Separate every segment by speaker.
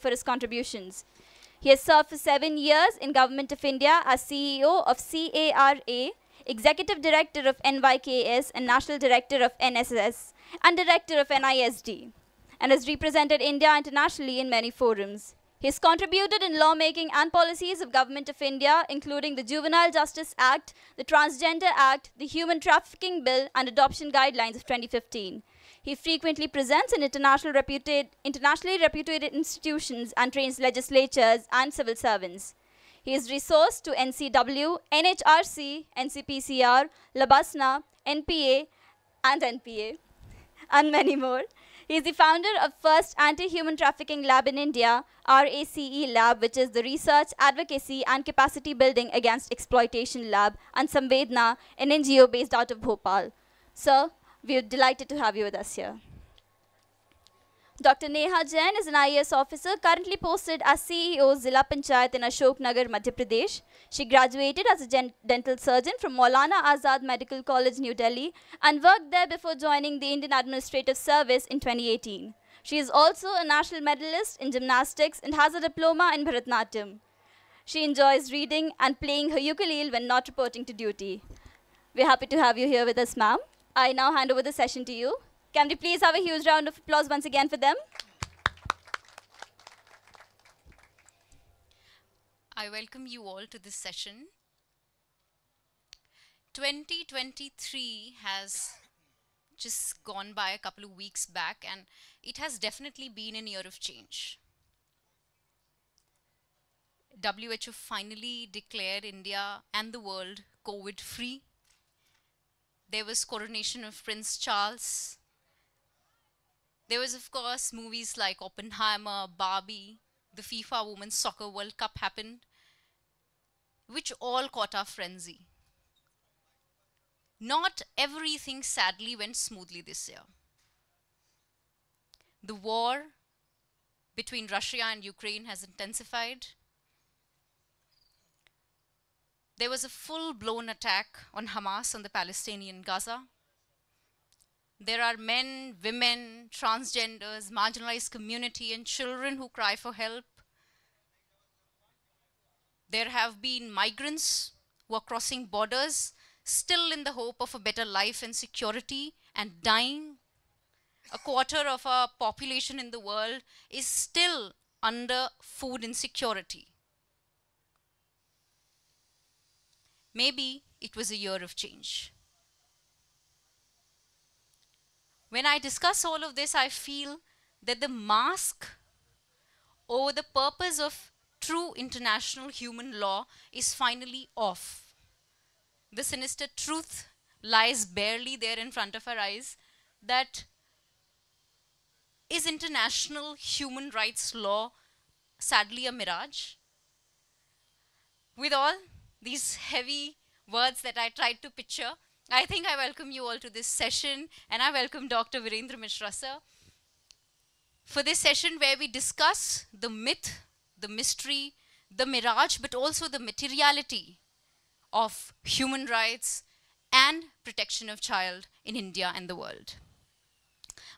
Speaker 1: for his contributions. He has served for seven years in Government of India as CEO of CARA, Executive Director of NYKS and National Director of NSS, and Director of NISD, and has represented India internationally in many forums. He has contributed in lawmaking and policies of Government of India, including the Juvenile Justice Act, the Transgender Act, the Human Trafficking Bill, and Adoption Guidelines of 2015. He frequently presents in international reputed, internationally reputed institutions and trains legislatures and civil servants. He is resourced to NCW, NHRC, NCPCR, Labasna, NPA, and NPA, and many more. He is the founder of first anti-human trafficking lab in India, RACE lab, which is the research, advocacy, and capacity building against exploitation lab, and Samvedna, an NGO based out of Bhopal. Sir, we're delighted to have you with us here. Dr. Neha Jain is an IAS officer currently posted as CEO Zilla Panchayat in Ashok Nagar, Madhya Pradesh. She graduated as a dental surgeon from Maulana Azad Medical College, New Delhi and worked there before joining the Indian Administrative Service in 2018. She is also a national medalist in gymnastics and has a diploma in Bharatnatyam. She enjoys reading and playing her ukulele when not reporting to duty. We're happy to have you here with us, ma'am. I now hand over the session to you. Can we please have a huge round of applause once again for them?
Speaker 2: I welcome you all to this session. 2023 has just gone by a couple of weeks back and it has definitely been a year of change. WHO finally declared India and the world COVID free. There was coronation of Prince Charles. There was, of course, movies like Oppenheimer, Barbie, the FIFA Women's Soccer World Cup happened, which all caught our frenzy. Not everything sadly went smoothly this year. The war between Russia and Ukraine has intensified. There was a full blown attack on Hamas on the Palestinian Gaza. There are men, women, transgenders, marginalized community, and children who cry for help. There have been migrants who are crossing borders, still in the hope of a better life and security, and dying. A quarter of our population in the world is still under food insecurity. Maybe it was a year of change. When I discuss all of this, I feel that the mask over the purpose of true international human law is finally off. The sinister truth lies barely there in front of our eyes that is international human rights law sadly a mirage? With all these heavy words that I tried to picture. I think I welcome you all to this session, and I welcome Dr. Virendra Mishra sir for this session where we discuss the myth, the mystery, the mirage, but also the materiality of human rights and protection of child in India and the world.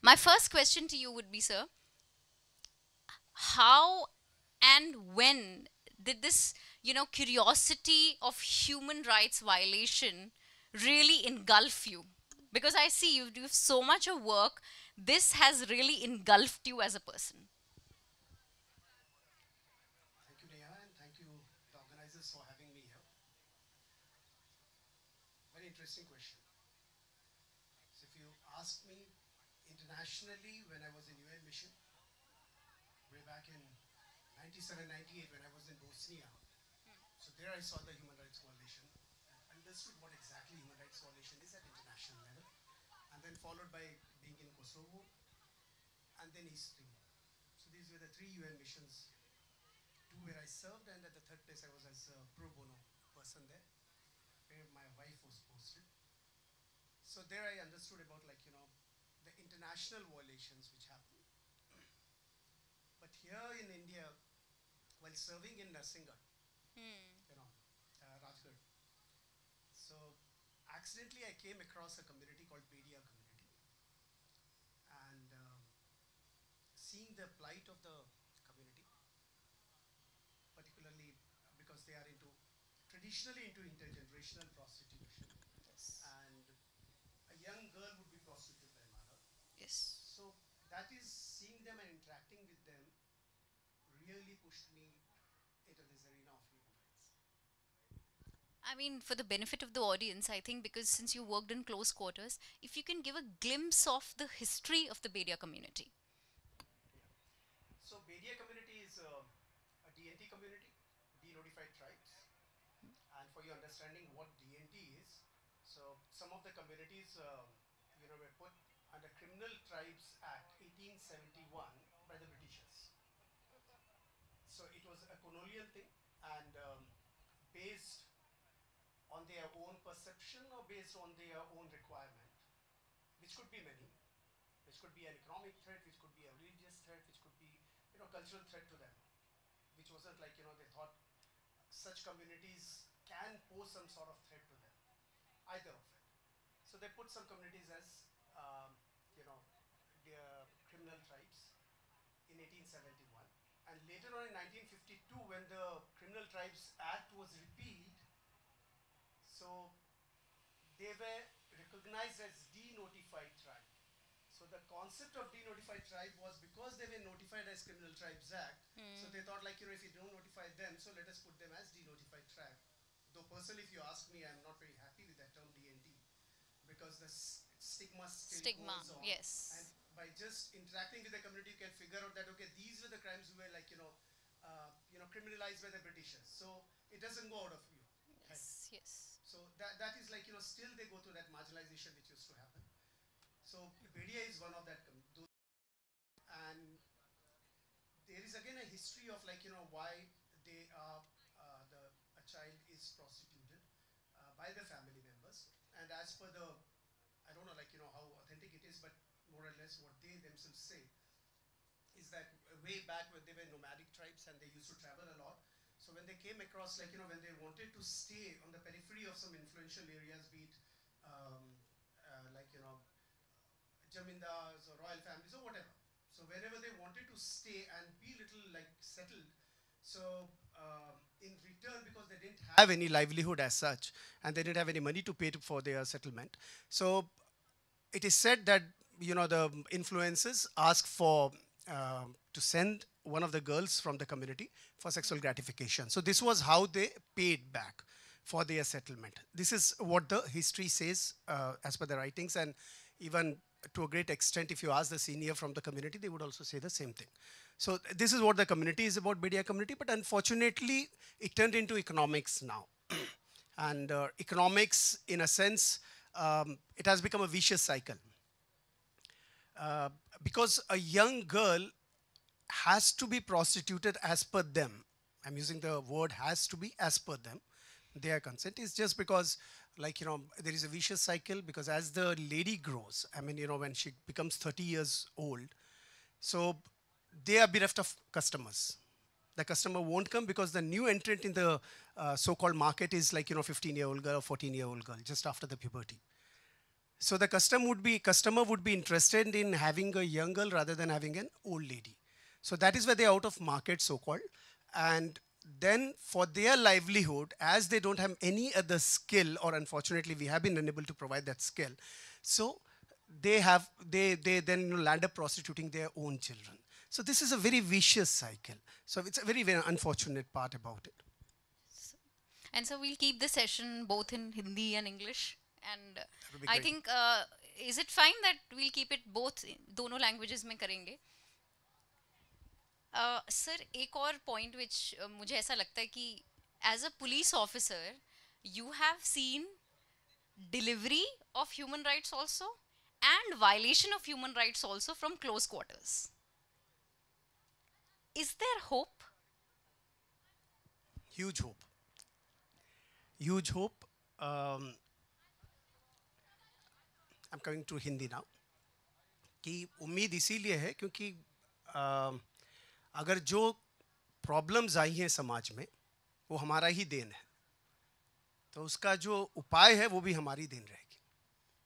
Speaker 2: My first question to you would be, sir, how and when did this you know, curiosity of human rights violation really engulf you? Because I see you do so much of work, this has really engulfed you as a person.
Speaker 3: Thank you, Neha, and thank you, the organizers, for having me here. Very interesting question. if you ask me internationally when I was in UN mission, way back in 97, 98 when I was in Bosnia, so there I saw the human rights violation and understood what exactly human rights violation is at international level. And then followed by being in Kosovo and then East Timor. So these were the three UN missions, two where I served and at the third place I was as a pro bono person there, where my wife was posted. So there I understood about like, you know, the international violations which happen. But here in India, while serving in Narsingarh, Hmm. you know, uh, Rajgarh. So accidentally I came across a community called Bedia community. And um, seeing the plight of the community, particularly because they are into, traditionally into intergenerational prostitution. Yes. And a young girl would be prostituted by mother. Yes. So that is seeing them and interacting with them really pushed me into this arena of
Speaker 2: I mean, for the benefit of the audience, I think because since you worked in close quarters, if you can give a glimpse of the history of the Bedia community.
Speaker 3: So Bedia community is uh, a DNT community, denotified tribes. And for your understanding what DNT is, so some of the communities, uh, you know, were put under Criminal Tribes Act 1871 by the Britishers. So it was a colonial thing and um, based their own perception or based on their own requirement, which could be many, which could be an economic threat, which could be a religious threat, which could be, you know, cultural threat to them, which wasn't like, you know, they thought such communities can pose some sort of threat to them, either of it. So they put some communities as, um, you know, their criminal tribes in 1871. And later on in 1952, when the Criminal Tribes Act was repealed, so they were recognized as denotified tribe. So the concept of denotified tribe was because they were notified as Criminal Tribes Act. Mm. So they thought like, you know, if you don't notify them, so let us put them as denotified tribe. Though personally, if you ask me, I'm not very happy with that term DND because the stigma still stigma, goes on. Yes. And by just interacting with the community, you can figure out that, okay, these were the crimes who were like, you know, uh, you know, criminalized by the Britishers. So it doesn't go out of you.
Speaker 2: Yes, right? yes.
Speaker 3: So that, that is like, you know, still they go through that marginalization which used to happen. So Bedia is one of that. Um, and there is again a history of like, you know, why they are, uh, the, a child is prostituted uh, by the family members. And as per the, I don't know, like, you know, how authentic it is, but more or less what they themselves say is that way back when they were nomadic tribes and they used to travel a lot, so when they came across, like, you know, when they wanted to stay on the periphery of some influential areas, be it um, uh, like, you know, Jamindas or royal families or whatever. So wherever they wanted to stay and be little like settled, so uh, in return, because they didn't have any livelihood as such, and they didn't have any money to pay for their settlement, so it is said that you know the influences ask for um, to send one of the girls from the community for sexual gratification. So this was how they paid back for their settlement. This is what the history says uh, as per the writings and even to a great extent, if you ask the senior from the community, they would also say the same thing. So th this is what the community is about, BDI community, but unfortunately, it turned into economics now. and uh, economics, in a sense, um, it has become a vicious cycle. Uh, because a young girl has to be prostituted as per them. I'm using the word has to be as per them. Their consent is just because like you know there is a vicious cycle because as the lady grows i mean you know when she becomes 30 years old so they are bereft of customers the customer won't come because the new entrant in the uh, so-called market is like you know 15 year old girl or 14 year old girl just after the puberty so the custom would be, customer would be interested in having a young girl rather than having an old lady. So that is where they're out of market, so-called. And then for their livelihood, as they don't have any other skill, or unfortunately we have been unable to provide that skill, so they have they they then land up prostituting their own children. So this is a very vicious cycle. So it's a very very unfortunate part about it.
Speaker 2: And so we'll keep the session both in Hindi and English and I think uh, is it fine that we'll keep it both dono languages mein karenge uh, sir ek aur point which uh, mujhe aisa lagta hai as a police officer you have seen delivery of human rights also and violation of human rights also from close quarters is there hope
Speaker 3: huge hope huge hope um, I am coming to Hindi now कि उम्मीद इसीलिए है क्योंकि आ, अगर जो problems आई हैं समाज में वो हमारा ही देन है तो उसका जो उपाय है वो भी हमारी देन रहेगी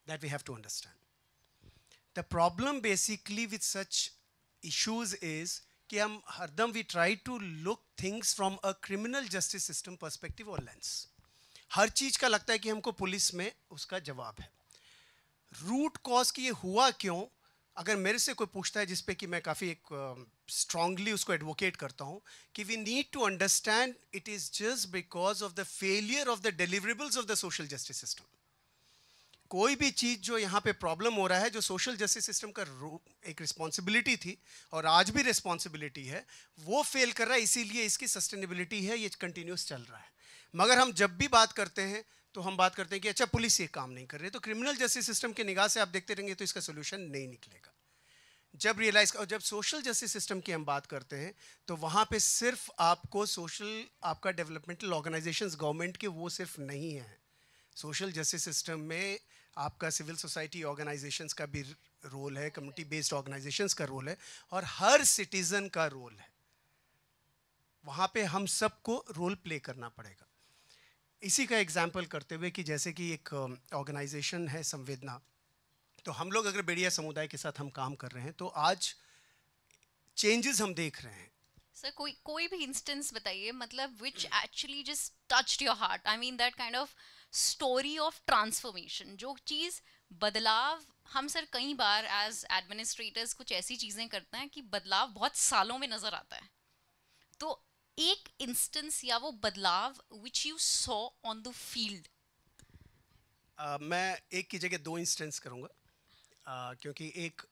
Speaker 3: that we have to understand the problem basically with such issues is कि हम हरदम we try to look things from a criminal justice system perspective और लेंस हर चीज़ का लगता है कि हमको पुलिस में उसका जवाब है रूट कॉज कि ये हुआ क्यों अगर मेरे से कोई पूछता है जिसपे कि मैं काफ़ी एक स्ट्रांगली uh, उसको एडवोकेट करता हूँ कि we need to understand it is just because of the failure of the deliverables of the social justice system कोई भी चीज़ जो यहाँ पे प्रॉब्लम हो रहा है जो सोशल जस्टिस सिस्टम का एक रिस्पॉन्सिबिलिटी थी और आज भी रिस्पॉन्सिबिलिटी है वो फेल कर रहा है इसीलिए इसकी सस्टेनेबिलिटी है ये कंटिन्यूस चल रहा है मगर हम जब भी बात करते हैं तो हम बात करते हैं कि अच्छा पुलिस ये काम नहीं कर रही तो क्रिमिनल जस्टिस सिस्टम की निगाह से आप देखते रहेंगे तो इसका सोल्यूशन नहीं निकलेगा जब रियलाइज और जब सोशल जस्टिस सिस्टम की हम बात करते हैं तो वहाँ पे सिर्फ आपको सोशल आपका डेवलपमेंटल ऑर्गेनाइजेशन गवर्नमेंट के वो सिर्फ नहीं है सोशल जस्टिस सिस्टम में आपका सिविल सोसाइटी ऑर्गेनाइजेशंस का भी रोल है कम्युनिटी बेस्ड ऑर्गेनाइजेशंस का रोल है और हर सिटीज़न का रोल है वहाँ पे हम सबको रोल प्ले करना पड़ेगा इसी का एग्जाम्पल करते हुए कि जैसे कि एक ऑर्गेनाइजेशन um, है संवेदना तो हम लोग अगर बेड़िया समुदाय के साथ हम काम कर रहे हैं तो आज चेंजेस हम देख रहे हैं
Speaker 2: सर कोई कोई भी इंस्टेंस बताइए मतलब which actually just touched your heart I mean that kind of story of transformation जो चीज़ बदलाव हम सर कई बार एज एडमिनिस्ट्रेटर्स कुछ ऐसी चीज़ें करते हैं कि बदलाव बहुत सालों में नज़र आता है तो एक इंस्टेंस या वो बदलाव which you saw on the field
Speaker 3: मैं एक की जगह दो इंस्टेंस करूँगा uh, क्योंकि एक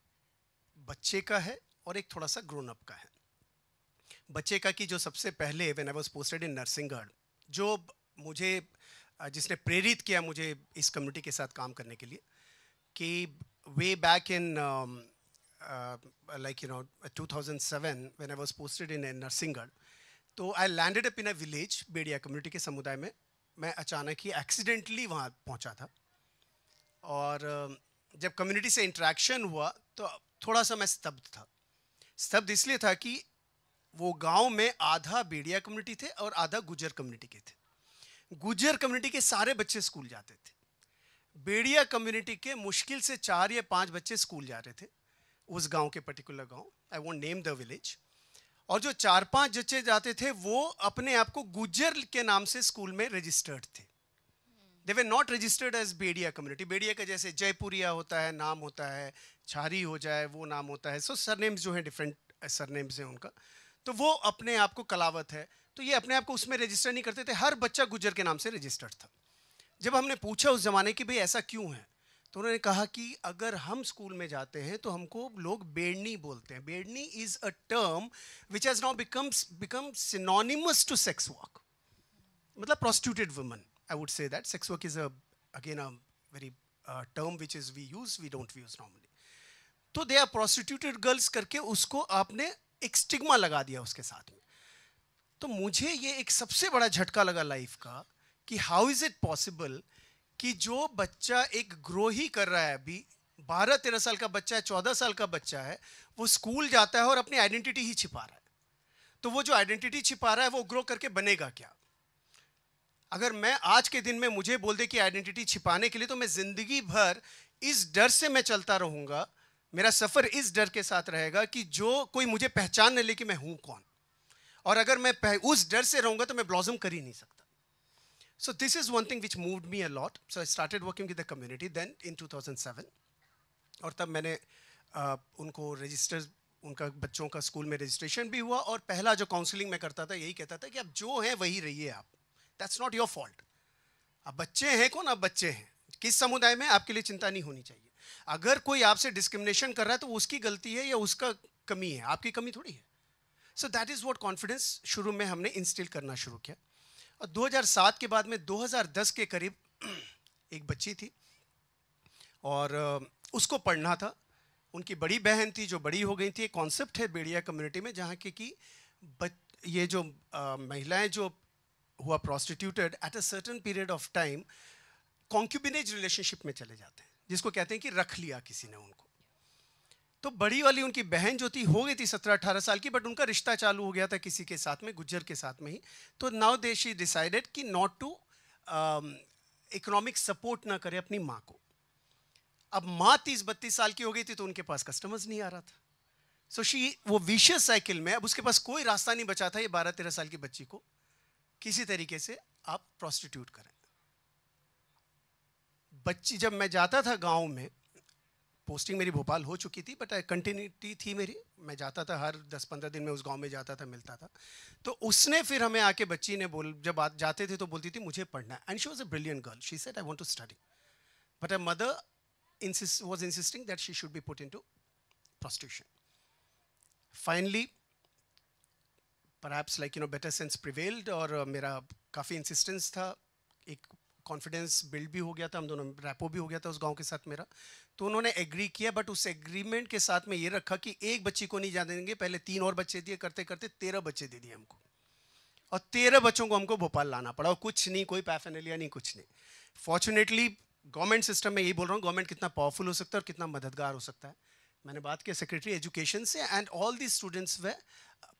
Speaker 3: बच्चे का है और एक थोड़ा सा ग्रोन अप का है बच्चे का कि जो सबसे पहले when I was posted in Narsinghgarh जो मुझे जिसने प्रेरित किया मुझे इस कम्युनिटी के साथ काम करने के लिए कि way back in like you know 2007 when I was posted in Narsinghgarh तो I landed up in a village Bedia community के समुदाय में मैं अचानक ही एक्सीडेंटली वहाँ पहुँचा था और जब कम्युनिटी से इंट्रैक्शन हुआ तो थोड़ा सा मैं स्तब्ध था स्तब्ध इसलिए था कि वो गांव में आधा बेड़िया कम्युनिटी थे और आधा गुजर कम्युनिटी के थे गुजर कम्युनिटी के सारे बच्चे स्कूल जाते थे बेड़िया कम्युनिटी के मुश्किल से चार या पांच बच्चे स्कूल जा रहे थे उस गांव के पर्टिकुलर गांव I won't name the village और जो चार पांच जच्चे जाते थे वो अपने आप को गुजर के नाम से स्कूल में रजिस्टर्ड थे they were not registered as Bedia community Bedia का जैसे जयपुरिया होता है नाम होता है छारी हो जाए वो नाम होता है सो सरनेम्स जो है डिफरेंट सरनेम्स हैं उनका तो वो अपने आप को कलावत है तो ये अपने आप को उसमें रजिस्टर नहीं करते थे हर बच्चा गुजर के नाम से रजिस्टर्ड था जब हमने पूछा उस ज़माने की भाई ऐसा क्यों है तो उन्होंने कहा कि अगर हम स्कूल में जाते हैं तो हमको लोग बेड़नी बोलते हैं Bedni is a term which has now becomes become synonymous to sex work मतलब prostituted woman I would say that sex work is a again a very term which is we use we don't use normally तो they are प्रोस्टिट्यूटेड girls करके उसको आपने एक stigma लगा दिया उसके साथ में तो मुझे ये एक सबसे बड़ा झटका लगा लाइफ का कि हाउ इज़ इट पॉसिबल कि जो बच्चा एक ग्रो ही कर रहा है अभी बारह तेरह साल का बच्चा है चौदह साल का बच्चा है वो स्कूल जाता है और अपनी आइडेंटिटी ही छिपा रहा है तो वो जो आइडेंटिटी छिपा रहा है वो ग्रो करके बनेगा क्या अगर मैं आज के दिन में मुझे बोल दे कि आइडेंटिटी छिपाने के लिए तो मैं ज़िंदगी भर इस डर से मैं चलता रहूँगा मेरा सफ़र इस डर के साथ रहेगा कि जो कोई मुझे पहचान न ले कि मैं हूँ कौन और अगर मैं उस डर से रहूँगा तो मैं ब्लॉजम कर ही नहीं सकता So this is one thing which moved me a lot. So I started working with the community then in 2007. और तब मैंने उनको रजिस्टर उनका बच्चों का स्कूल में रजिस्ट्रेशन भी हुआ और पहला जो काउंसलिंग मैं करता था यही कहता था कि आप जो हैं वही रहिए आप दैट्स नॉट योर फॉल्ट आप बच्चे हैं कौन आप बच्चे हैं किस समुदाय में आपके लिए चिंता नहीं होनी चाहिए अगर कोई आपसे डिस्क्रिमिनेशन कर रहा है तो उसकी गलती है या उसका कमी है आपकी कमी थोड़ी है so that is what confidence शुरू में हमने इंस्टिल करना शुरू किया और 2007 के बाद में 2010 के करीब एक बच्ची थी और उसको पढ़ना था उनकी बड़ी बहन थी जो बड़ी हो गई थी एक कॉन्सेप्ट है बेड़िया कम्युनिटी में जहाँ के कि ये जो महिलाएं जो हुआ prostituted at a certain period of time concubinage relationship में चले जाते हैं जिसको कहते हैं कि रख लिया किसी ने उनको तो बड़ी वाली उनकी बहन जो थी हो गई थी सत्रह अठारह साल की बट उनका रिश्ता चालू हो गया था किसी के साथ में गुज्जर के साथ में ही तो नाउ दे शी डिसाइडेड कि नॉट टू इकोनॉमिक सपोर्ट ना करे अपनी माँ को अब माँ तीस बत्तीस साल की हो गई थी तो उनके पास कस्टमर्स नहीं आ रहा था सो so शी वो विशेष साइकिल में अब उसके पास कोई रास्ता नहीं बचा था ये बारह तेरह साल की बच्ची को किसी तरीके से आप प्रोस्टिट्यूट करें बच्ची जब मैं जाता था गांव में पोस्टिंग मेरी भोपाल हो चुकी थी बट कंटिन्यूटी थी मेरी मैं जाता था हर दस पंद्रह दिन में उस गांव में जाता था मिलता था तो उसने फिर हमें आके बच्ची ने बोल जब आ, जाते थे तो बोलती थी मुझे पढ़ना है and she was a brilliant girl she said I want to study but I mother was insisting that she should be put in to prostitution finally पर like you know better sense prevailed और मेरा काफ़ी insistence था एक confidence build भी हो गया था हम दोनों रैपो भी हो गया था उस गांव के साथ मेरा तो उन्होंने एग्री किया बट उस एग्रीमेंट के साथ में ये रखा कि एक बच्ची को नहीं जाने देंगे पहले तीन और बच्चे दिए करते करते तेरह बच्चे दे दिए हमको और तेरह बच्चों को हमको भोपाल लाना पड़ा और कुछ नहीं कोई पैफेनलिया नहीं कुछ नहीं फॉर्चुनेटली गवर्नमेंट सिस्टम में यही बोल रहा हूँ गवर्नमेंट कितना पावरफुल हो सकता है और कितना मददगार हो सकता है मैंने बात किया सेक्रेटरी एजुकेशन से and all the students they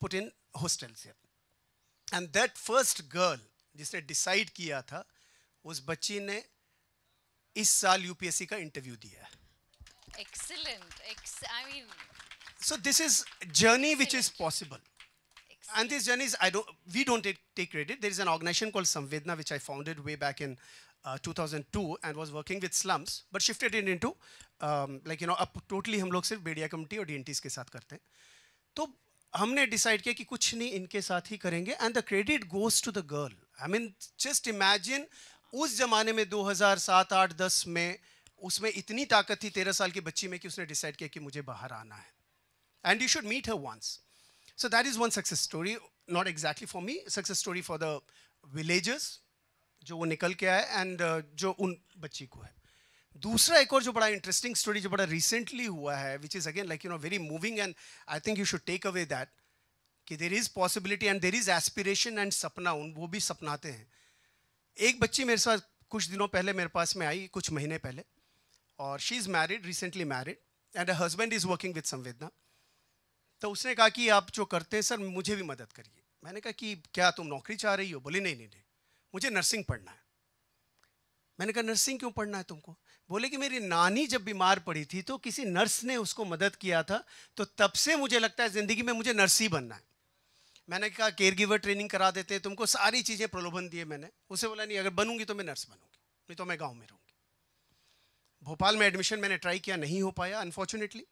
Speaker 3: put in hostel से एंड दैट फर्स्ट गर्ल जिसने डिसाइड किया था उस बच्ची ने इस साल यूपीएससी का इंटरव्यू दिया है I mean so this is journey which is possible and this journey is i don't we don't take credit there is an organization called samvedna which i founded way back in uh, 2002 and was working with slums but shifted it into um, like you know up totally hum log sirf bedia committee और dnts ke sath karte hain to humne decide kiya ki kuch nahi inke sath hi karenge and the credit goes to the girl i mean just imagine उस जमाने में 2007 8 10 में उसमें इतनी ताकत थी तेरह साल की बच्ची में कि उसने डिसाइड किया कि मुझे बाहर आना है and you should meet her once so that is one success story not exactly for me success story for the villages जो वो निकल के आए एंड uh, जो उन बच्ची को है दूसरा एक और जो बड़ा इंटरेस्टिंग स्टोरी जो बड़ा रिसेंटली हुआ है which is again like you know very moving and I think you should take away that कि there is possibility and there is aspiration and सपना उन वो भी सपनाते हैं एक बच्ची मेरे साथ कुछ दिनों पहले मेरे पास में आई कुछ महीने पहले और she is married recently married and a husband is working with Samvedna तो उसने कहा कि आप जो करते हैं सर मुझे भी मदद करिए मैंने कहा कि क्या तुम नौकरी चाह रही हो बोले नहीं नहीं नहीं मुझे नर्सिंग पढ़ना है मैंने कहा नर्सिंग क्यों पढ़ना है तुमको बोले कि मेरी नानी जब बीमार पड़ी थी तो किसी नर्स ने उसको मदद किया था तो तब से मुझे लगता है ज़िंदगी में मुझे नर्स ही बनना है मैंने कहा केयर गिवर ट्रेनिंग करा देते हैं तुमको सारी चीज़ें प्रलोभन दिए मैंने उसे बोला नहीं अगर बनूंगी तो मैं नर्स बनूंगी नहीं तो मैं गाँव में रहूँगी भोपाल में एडमिशन मैंने ट्राई किया नहीं हो पाया अनफॉर्चुनेटली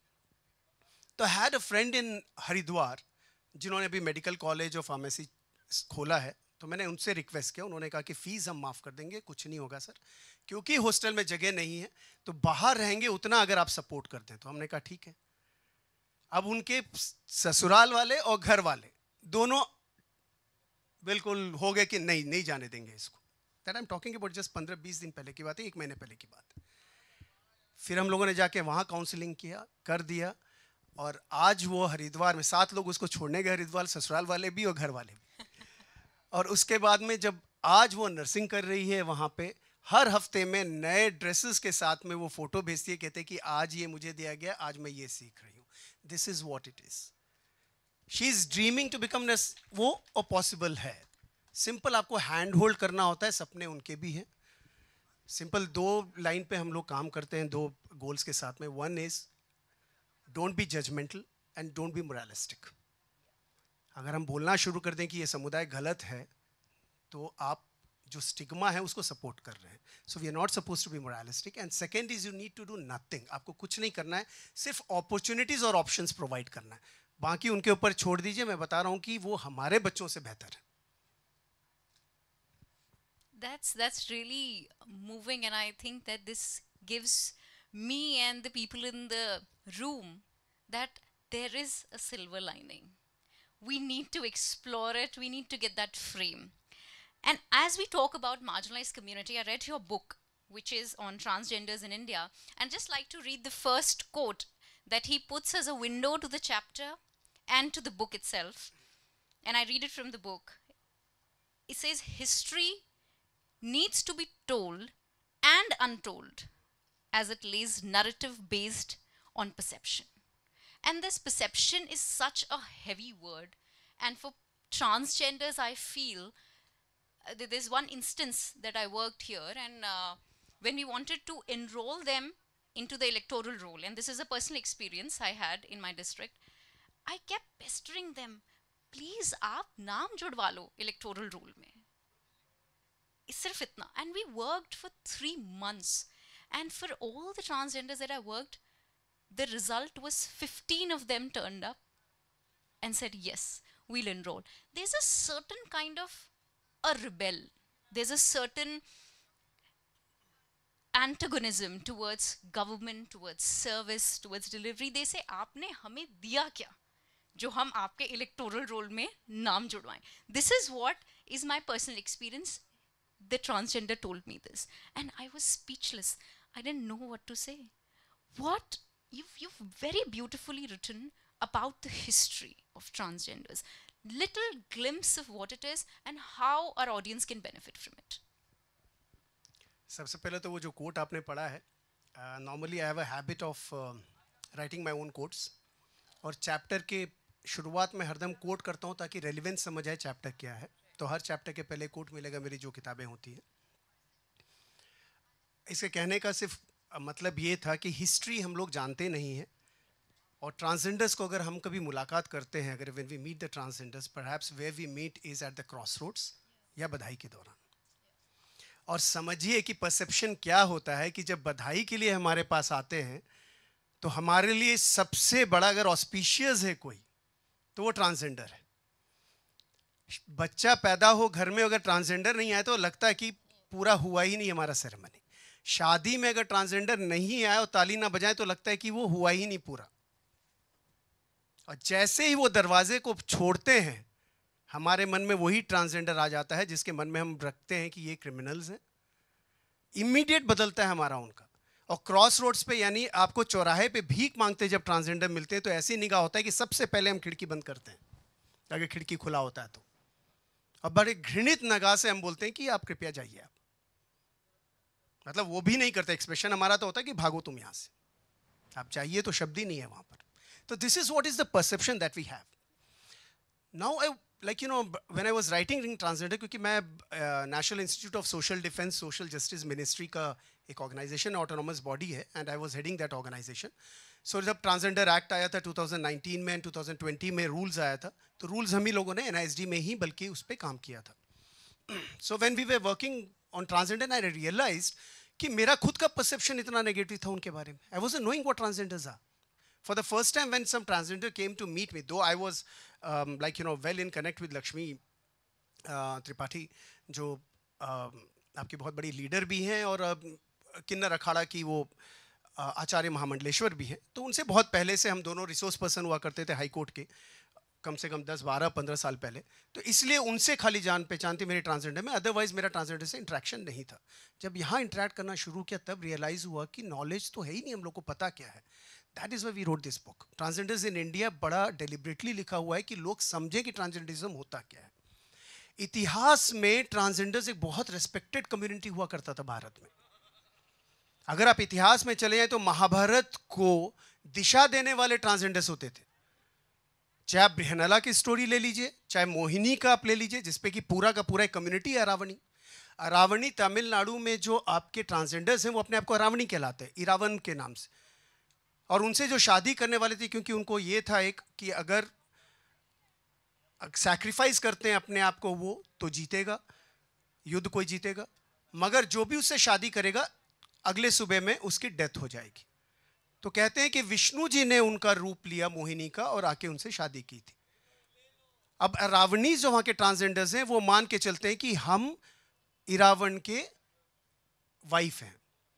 Speaker 3: तो had a friend in Haridwar जिन्होंने अभी मेडिकल कॉलेज और फार्मेसी खोला है तो मैंने उनसे रिक्वेस्ट किया उन्होंने कहा कि फ़ीस हम माफ़ कर देंगे कुछ नहीं होगा सर क्योंकि हॉस्टल में जगह नहीं है तो बाहर रहेंगे उतना अगर आप सपोर्ट कर दें तो हमने कहा ठीक है अब उनके ससुराल वाले और घर वाले दोनों बिल्कुल हो गए कि नहीं नहीं जाने देंगे इसको that I am talking about just पंद्रह बीस दिन पहले की बात है एक महीने पहले की बात है फिर हम लोगों ने जाके वहाँ काउंसलिंग किया कर दिया और आज वो हरिद्वार में सात लोग उसको छोड़ने गए हरिद्वार ससुराल वाले भी और घर वाले भी और उसके बाद में जब आज वो नर्सिंग कर रही है वहाँ पे हर हफ्ते में नए ड्रेसेस के साथ में वो फोटो भेजती है कहते हैं कि आज ये मुझे दिया गया आज मैं ये सीख रही हूँ this is what it is she is dreaming to become nurse वो अ पॉसिबल है सिंपल आपको हैंड होल्ड करना होता है सपने उनके भी हैं सिंपल दो लाइन पे हम लोग काम करते हैं दो गोल्स के साथ में one is don't be judgmental and don't be moralistic अगर हम बोलना शुरू कर दें कि ये समुदाय गलत है तो आप जो स्टिग्मा है उसको सपोर्ट कर रहे हैं so we are not suppose to be moralistic and second is you need to do nothing आपको कुछ नहीं करना है सिर्फ अपॉर्चुनिटीज़ और ऑप्शन प्रोवाइड करना है बाकी उनके ऊपर छोड़ दीजिए मैं बता रहा हूँ कि वो हमारे बच्चों से बेहतर है
Speaker 2: that's that's really moving and i think that this gives me and the people in the room that there is a silver lining we need to explore it we need to get that frame and as we talk about marginalized community i read your book which is on transgenders in india and just like to read the first quote that he puts as a window to the chapter and to the book itself. And I read it from the book. It says, History needs to be told and untold as it lays narrative based on perception. And this perception is such a heavy word. And for transgenders, I feel uh, there's one instance that I worked here, and uh, when we wanted to enroll them into the electoral roll, and this is a personal experience I had in my district, I kept pestering them, Please, आप नाम जुड़वा electoral rule role में सिर्फ इतना and we worked for three months and for all the transgenders that I worked the result was 15 of them turned up and said, Yes, we'll enroll. There's a certain kind of a rebel, there's a certain antagonism towards government, towards service, towards delivery. They say, Aapne hame diya kya? जो हम आपके electoral roll में नाम जुड़वाएं this is what is my personal experience the transgender told me this and I was speechless I didn't know what to say what you you very beautifully written about the history of transgenders little glimpse of what it is and how our audience can benefit from it
Speaker 3: सबसे पहले तो वो जो quote आपने पढ़ा है normally I have a habit of writing my own quotes और chapter के शुरुआत में हरदम कोट करता हूँ ताकि रेलिवेंस समझ आए चैप्टर क्या है तो हर चैप्टर के पहले कोट मिलेगा मेरी जो किताबें होती हैं इसके कहने का सिर्फ मतलब ये था कि हिस्ट्री हम लोग जानते नहीं हैं और ट्रांसजेंडर्स को अगर हम कभी मुलाकात करते हैं अगर when we meet the transgenders perhaps way we meet is at the cross roads या बधाई के दौरान और समझिए कि परसेप्शन क्या होता है कि जब बधाई के लिए हमारे पास आते हैं तो हमारे लिए सबसे बड़ा अगर ऑस्पिशियस है कोई तो वो ट्रांसजेंडर है बच्चा पैदा हो घर में अगर ट्रांसजेंडर नहीं आए तो लगता है कि पूरा हुआ ही नहीं हमारा सेरेमनी शादी में अगर ट्रांसजेंडर नहीं आए और ताली ना बजाए तो लगता है कि वो हुआ ही नहीं पूरा और जैसे ही वो दरवाजे को छोड़ते हैं हमारे मन में वही ट्रांसजेंडर आ जाता है जिसके मन में हम रखते हैं कि ये क्रिमिनल्स हैं इमीडिएट बदलता है हमारा उनका और क्रॉस रोड्स पे यानी आपको चौराहे पे भीख मांगते जब ट्रांसजेंडर मिलते हैं तो ऐसी निगाह होता है कि सबसे पहले हम खिड़की बंद करते हैं अगर खिड़की खुला होता है तो अब बड़े घृणित नगाह से हम बोलते हैं कि आप कृपया जाइए आप मतलब वो भी नहीं करते एक्सप्रेशन हमारा तो होता है कि भागो तुम यहाँ से आप चाहिए तो शब्द ही नहीं है वहां पर तो this is what is the perception that we have now I like you know when i was writing ring translator क्योंकि मैं national institute of social defence social justice ministry का एक ऑर्गेनाइजेशन ऑटोनॉमस बॉडी है and I was heading that organisation so जब transgender act आया था 2019 में and 2020 में रूल्स आया था तो रूल्स हम ही लोगों ने एन में ही बल्कि उस पर काम किया था so when we were working on transgender I realise कि मेरा खुद का परसेप्शन इतना नेगेटिव था उनके बारे में I was knowing what transgenders are for the first time when some transgender came to meet me, though I was um, like you know well in connect with Lakshmi uh, Tripathi जो uh, आपकी बहुत बड़ी leader भी हैं और uh, किन्नर अखाड़ा की वो uh, आचार्य महामंडलेश्वर भी हैं तो उनसे बहुत पहले से हम दोनों रिसोर्स पर्सन हुआ करते थे हाई कोर्ट के कम से कम 10 12 15 साल पहले तो इसलिए उनसे खाली जान पहचान थी मेरे ट्रांसजेंडर में अदरवाइज मेरा ट्रांसजेंडर से इंट्रैक्शन नहीं था जब यहाँ इंटरेक्ट करना शुरू किया तब रियलाइज़ हुआ कि नॉलेज तो है ही नहीं हम लोग को पता क्या है that is we wrote this book transgenders in India बड़ा डेलिबरेटली लिखा हुआ है कि लोग समझें कि ट्रांसजेंडरिज्म होता क्या है इतिहास में ट्रांसजेंडर्स एक बहुत रेस्पेक्टेड कम्युनिटी हुआ करता था भारत में अगर आप इतिहास में चले जाए तो महाभारत को दिशा देने वाले ट्रांसजेंडर्स होते थे चाहे आप ब्रिहनला की स्टोरी ले लीजिए चाहे मोहिनी का आप ले लीजिए जिसपे कि पूरा का पूरा एक कम्युनिटी है अरावणी अरावणी तमिलनाडु में जो आपके ट्रांसजेंडर्स हैं वो अपने आप को अरावणी कहलाते हैं इरावन के नाम से और उनसे जो शादी करने वाले थे क्योंकि उनको ये था एक कि अगर सैक्रिफाइस करते हैं अपने आप को वो तो जीतेगा युद्ध कोई जीतेगा मगर जो भी उससे शादी करेगा अगले सुबह में उसकी डेथ हो जाएगी तो कहते हैं कि विष्णु जी ने उनका रूप लिया मोहिनी का और आके उनसे शादी की थी अब रावणी जो वहाँ के ट्रांसजेंडर्स हैं वो मान के चलते हैं कि हम इरावण के वाइफ हैं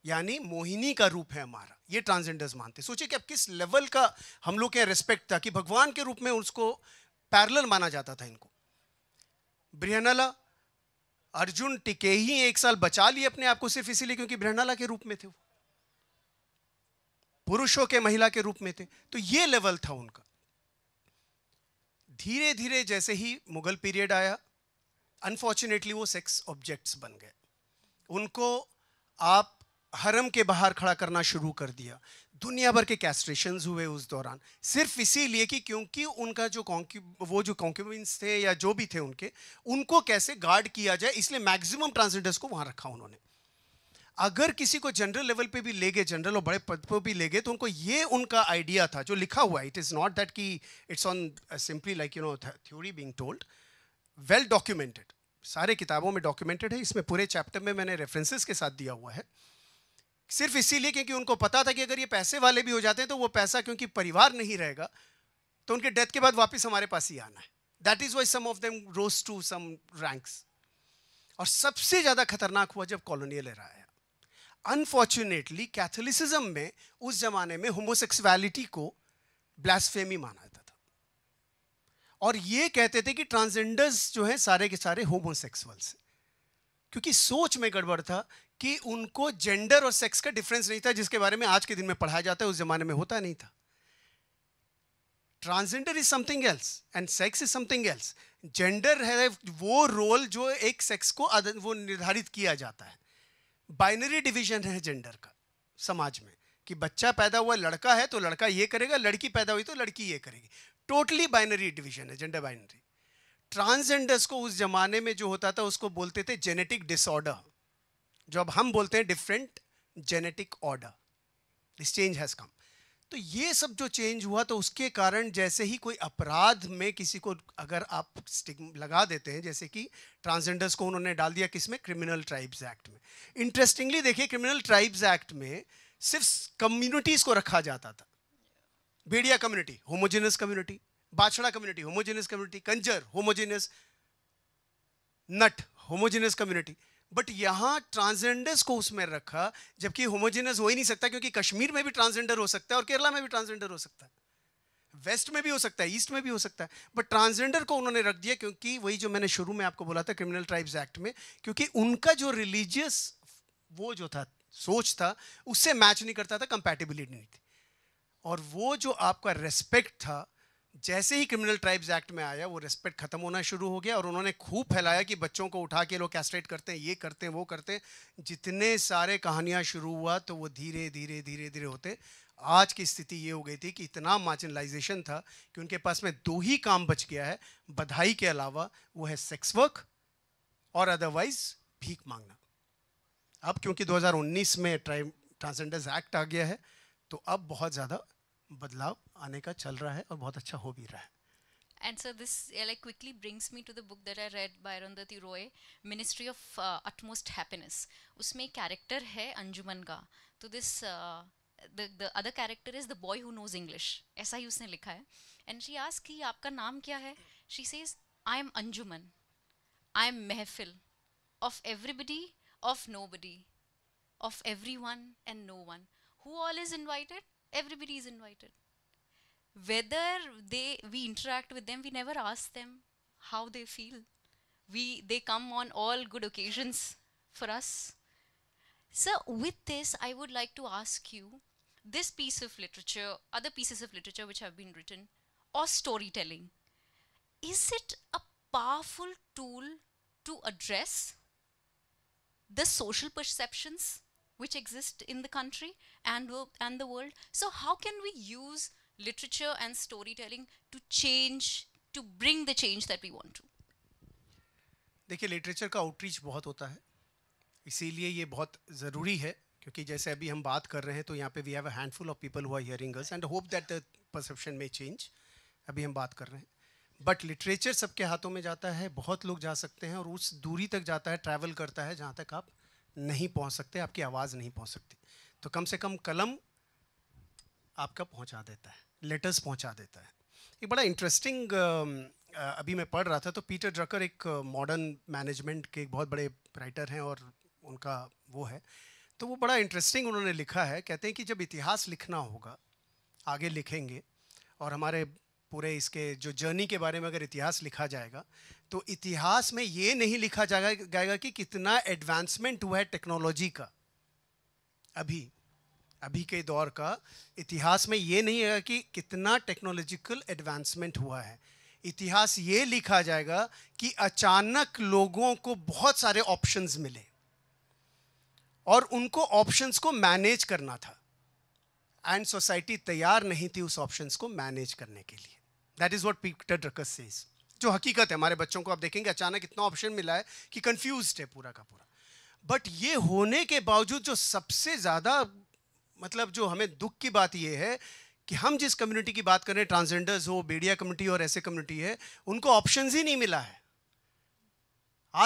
Speaker 3: यानी मोहिनी का रूप है हमारा ये ट्रांसजेंडर्स मानते सोचिए कि अब किस लेवल का हम लोग के रिस्पेक्ट था कि भगवान के रूप में उसको पैरल माना जाता था इनको ब्रिहनला अर्जुन टिके ही एक साल बचा लिए अपने आप को सिर्फ इसीलिए क्योंकि ब्रहणाला के रूप में थे वो पुरुषों के महिला के रूप में थे तो ये लेवल था उनका धीरे धीरे जैसे ही मुगल पीरियड आया अनफॉर्चुनेटली वो सेक्स ऑब्जेक्ट्स बन गए उनको आप हरम के बाहर खड़ा करना शुरू कर दिया दुनिया भर के कैस्ट्रेशन हुए उस दौरान सिर्फ इसीलिए कि क्योंकि उनका जो कॉन्क्यू वो जो कॉन्क्यूमेंट्स थे या जो भी थे उनके उनको कैसे गार्ड किया जाए इसलिए मैक्सिमम ट्रांसजेंडर्स को वहाँ रखा उन्होंने अगर किसी को जनरल लेवल पे भी ले गए जनरल और बड़े पद पर भी ले गए तो उनको ये उनका आइडिया था जो लिखा हुआ है इट इज़ नॉट दैट कि it's on simply like you know theory being told well documented सारे किताबों में डॉक्यूमेंटेड है इसमें पूरे चैप्टर में मैंने रेफरेंसेस के साथ दिया हुआ है सिर्फ इसीलिए क्योंकि उनको पता था कि अगर ये पैसे वाले भी हो जाते हैं तो वो पैसा क्योंकि परिवार नहीं रहेगा तो उनके डेथ के बाद वापस हमारे पास ही आना है that is why some of them rose to some ranks और सबसे ज़्यादा खतरनाक हुआ जब कॉलोनियल एरा आया अनफॉर्चुनेटली कैथोलिसिज्म में उस जमाने में होमोसेक्सुअलिटी को ब्लास्फेमी माना जाता था और ये कहते थे कि ट्रांसजेंडर्स जो हैं सारे के सारे होमोसेक्सुअल्स क्योंकि सोच में गड़बड़ था कि उनको जेंडर और सेक्स का डिफरेंस नहीं था जिसके बारे में आज के दिन में पढ़ाया जाता है उस जमाने में होता नहीं था transgender is something else and sex is something else gender है वो रोल जो एक सेक्स को वो निर्धारित किया जाता है बाइनरी डिवीजन है जेंडर का समाज में कि बच्चा पैदा हुआ लड़का है तो लड़का ये करेगा लड़की पैदा हुई तो लड़की ये करेगी टोटली बाइनरी डिवीजन है जेंडर बाइनरी ट्रांसजेंडर्स को उस जमाने में जो होता था उसको बोलते थे जेनेटिक डिसऑर्डर जो अब हम बोलते हैं different genetic order this change has come तो ये सब जो चेंज हुआ तो उसके कारण जैसे ही कोई अपराध में किसी को अगर आप स्टिक लगा देते हैं जैसे कि ट्रांसजेंडर्स को उन्होंने डाल दिया किसमें क्रिमिनल ट्राइब्स एक्ट में इंटरेस्टिंगली देखिए क्रिमिनल ट्राइब्स एक्ट में सिर्फ कम्युनिटीज़ को रखा जाता था Bedia community homogenous community Bachhara community homogenous community Kanjar homogenous Nat homogenous community but यहाँ ट्रांसजेंडर्स को उसमें रखा जबकि होमोजेनस हो ही नहीं सकता क्योंकि कश्मीर में भी ट्रांसजेंडर हो सकता है और केरला में भी ट्रांसजेंडर हो सकता है वेस्ट में भी हो सकता है ईस्ट में भी हो सकता है बट ट्रांसजेंडर को उन्होंने रख दिया क्योंकि वही जो मैंने शुरू में आपको बोला था क्रिमिनल ट्राइब्स एक्ट में क्योंकि उनका जो रिलीजियस वो जो था सोच था उससे मैच नहीं करता था कंपेटेबिलिटी नहीं थी और वो जो आपका रेस्पेक्ट था जैसे ही क्रिमिनल ट्राइब्स एक्ट में आया वो रेस्पेक्ट खत्म होना शुरू हो गया और उन्होंने खूब फैलाया कि बच्चों को उठा के लोग कैस्ट्रेट करते हैं ये करते हैं वो करते हैं जितने सारे कहानियाँ शुरू हुआ तो वो धीरे धीरे धीरे धीरे होते आज की स्थिति ये हो गई थी कि इतना मार्जिनलाइजेशन था कि उनके पास में दो ही काम बच गया है बधाई के अलावा वो है सेक्स वर्क और अदरवाइज भीख मांगना अब क्योंकि 2019 में ट्राइब ट्रांसजेंडर्स एक्ट आ गया है तो अब बहुत ज़्यादा बदलाव आने का चल रहा है और बहुत अच्छा हो भी रहा है
Speaker 2: And so this uh, like quickly brings me to the book that I read by Arundhati Roy, Ministry of uh, Utmost Happiness. usme character hai anjuman ka to this uh, the the other character is the boy who knows English. aisa hi usne likha hai and she asks ki aapka naam kya hai She says I am anjuman I am mehfil of everybody of nobody of everyone and no one who all is invited everybody is invited whether they we interact with them we never ask them how they feel we they come on all good occasions for us so with this i would like to ask you this piece of literature other pieces of literature which have been written or storytelling is it a powerful tool to address the social perceptions which exist in the country and, and the world. So how can we use literature and storytelling to change, to bring the change that we want to?
Speaker 3: देखिए literature का outreach बहुत होता है इसीलिए ये बहुत ज़रूरी है क्योंकि जैसे अभी हम बात कर रहे हैं तो यहाँ पे we have a handful of people who hearing us and hope that the perception में चेंज अभी हम बात कर रहे हैं बट लिटरेचर सबके हाथों में जाता है बहुत लोग जा सकते हैं और उस दूरी तक जाता है ट्रैवल करता है जहाँ तक आप नहीं पहुंच सकते आपकी आवाज़ नहीं पहुंच सकती तो कम से कम कलम आपका पहुंचा देता है लेटर्स पहुंचा देता है एक बड़ा इंटरेस्टिंग अभी मैं पढ़ रहा था तो पीटर ड्रकर एक मॉडर्न मैनेजमेंट के बहुत बड़े राइटर हैं और उनका वो है तो वो बड़ा इंटरेस्टिंग उन्होंने लिखा है कहते हैं कि जब इतिहास लिखना होगा आगे लिखेंगे और हमारे पूरे इसके जो जर्नी के बारे में अगर इतिहास लिखा जाएगा तो इतिहास में ये नहीं लिखा जाएगा जाएगा कि कितना एडवांसमेंट हुआ है टेक्नोलॉजी का अभी अभी के दौर का इतिहास में ये नहीं है कि कितना टेक्नोलॉजिकल एडवांसमेंट हुआ है इतिहास ये लिखा जाएगा कि अचानक लोगों को बहुत सारे ऑप्शंस मिले और उनको ऑप्शंस को मैनेज करना था एंड सोसाइटी तैयार नहीं थी उस ऑप्शंस को मैनेज करने के लिए that is what Peter Drucker's says जो हकीकत है हमारे बच्चों को आप देखेंगे अचानक इतना ऑप्शन मिला है कि कंफ्यूज है पूरा का पूरा बट ये होने के बावजूद जो सबसे ज़्यादा मतलब जो हमें दुख की बात ये है कि हम जिस कम्युनिटी की बात कर रहे हैं ट्रांसजेंडर्स हो बेडिया कम्युनिटी और ऐसे कम्युनिटी है उनको ऑप्शन ही नहीं मिला है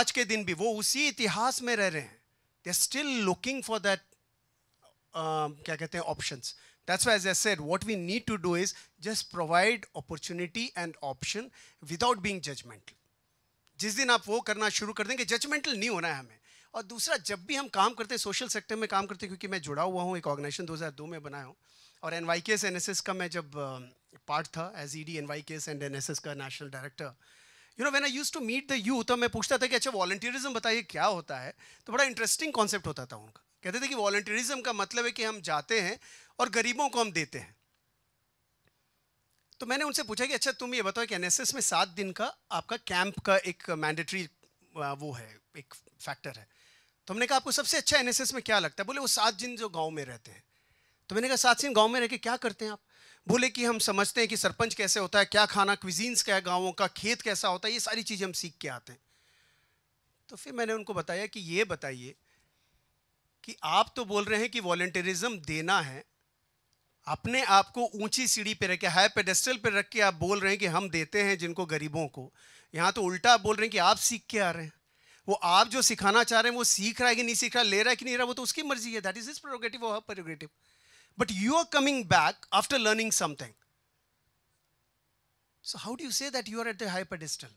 Speaker 3: आज के दिन भी वो उसी इतिहास में रह रहे हैं they are still looking for that क्या कहते हैं options That's why, as I said, what we need to do is just provide opportunity and option without being judgmental. जिस दिन आप वो करना शुरू कर देंगे जजमेंटल नहीं होना है हमें और दूसरा जब भी हम काम करते हैं सोशल सेक्टर में काम करते हैं क्योंकि मैं जुड़ा हुआ हूँ एक ऑर्गेनाइजेशन 2002 में बनाया हूँ और N Y K S N S S का मैं जब पार्ट था as E D N Y K S and N S S का national director you know when I use to meet the youth मैं पूछता था कि अच्छा वॉल्टियरिज्म बताइए क्या होता है तो बड़ा इंटरेस्टिंग कॉन्सेप्ट होता था उनका कहते थे कि वॉल्टियरिज्म का मतलब है कि हम जाते हैं और गरीबों को हम देते हैं तो मैंने उनसे पूछा कि अच्छा तुम ये बताओ कि एन में सात दिन का आपका कैंप का एक मैंडेटरी वो है एक फैक्टर है तो हमने कहा आपको सबसे अच्छा एन में क्या लगता है बोले वो सात दिन जो गाँव में रहते हैं तो मैंने कहा सात दिन गाँव में रह के क्या करते हैं आप बोले कि हम समझते हैं कि सरपंच कैसे होता है क्या खाना क्विजींस क्या है गाँवों का खेत कैसा होता है ये सारी चीज़ें हम सीख के आते हैं तो फिर मैंने उनको बताया कि ये बताइए कि आप तो बोल रहे हैं कि वॉलेंटियरिज्म देना है अपने आप को ऊंची सीढ़ी पे रखे हाई पेडेस्टल पे रख के आप बोल रहे हैं कि हम देते हैं जिनको गरीबों को यहाँ तो उल्टा आप बोल रहे हैं कि आप सीख के आ रहे हैं वो आप जो सिखाना चाह रहे हैं वो सीख रहा है कि नहीं सीख रहा ले रहा है कि नहीं रहा वो तो उसकी मर्जी है दैट इज इज प्रोगेटिव और prerogative but you are coming back after learning something so how do you say that you are at the high pedestal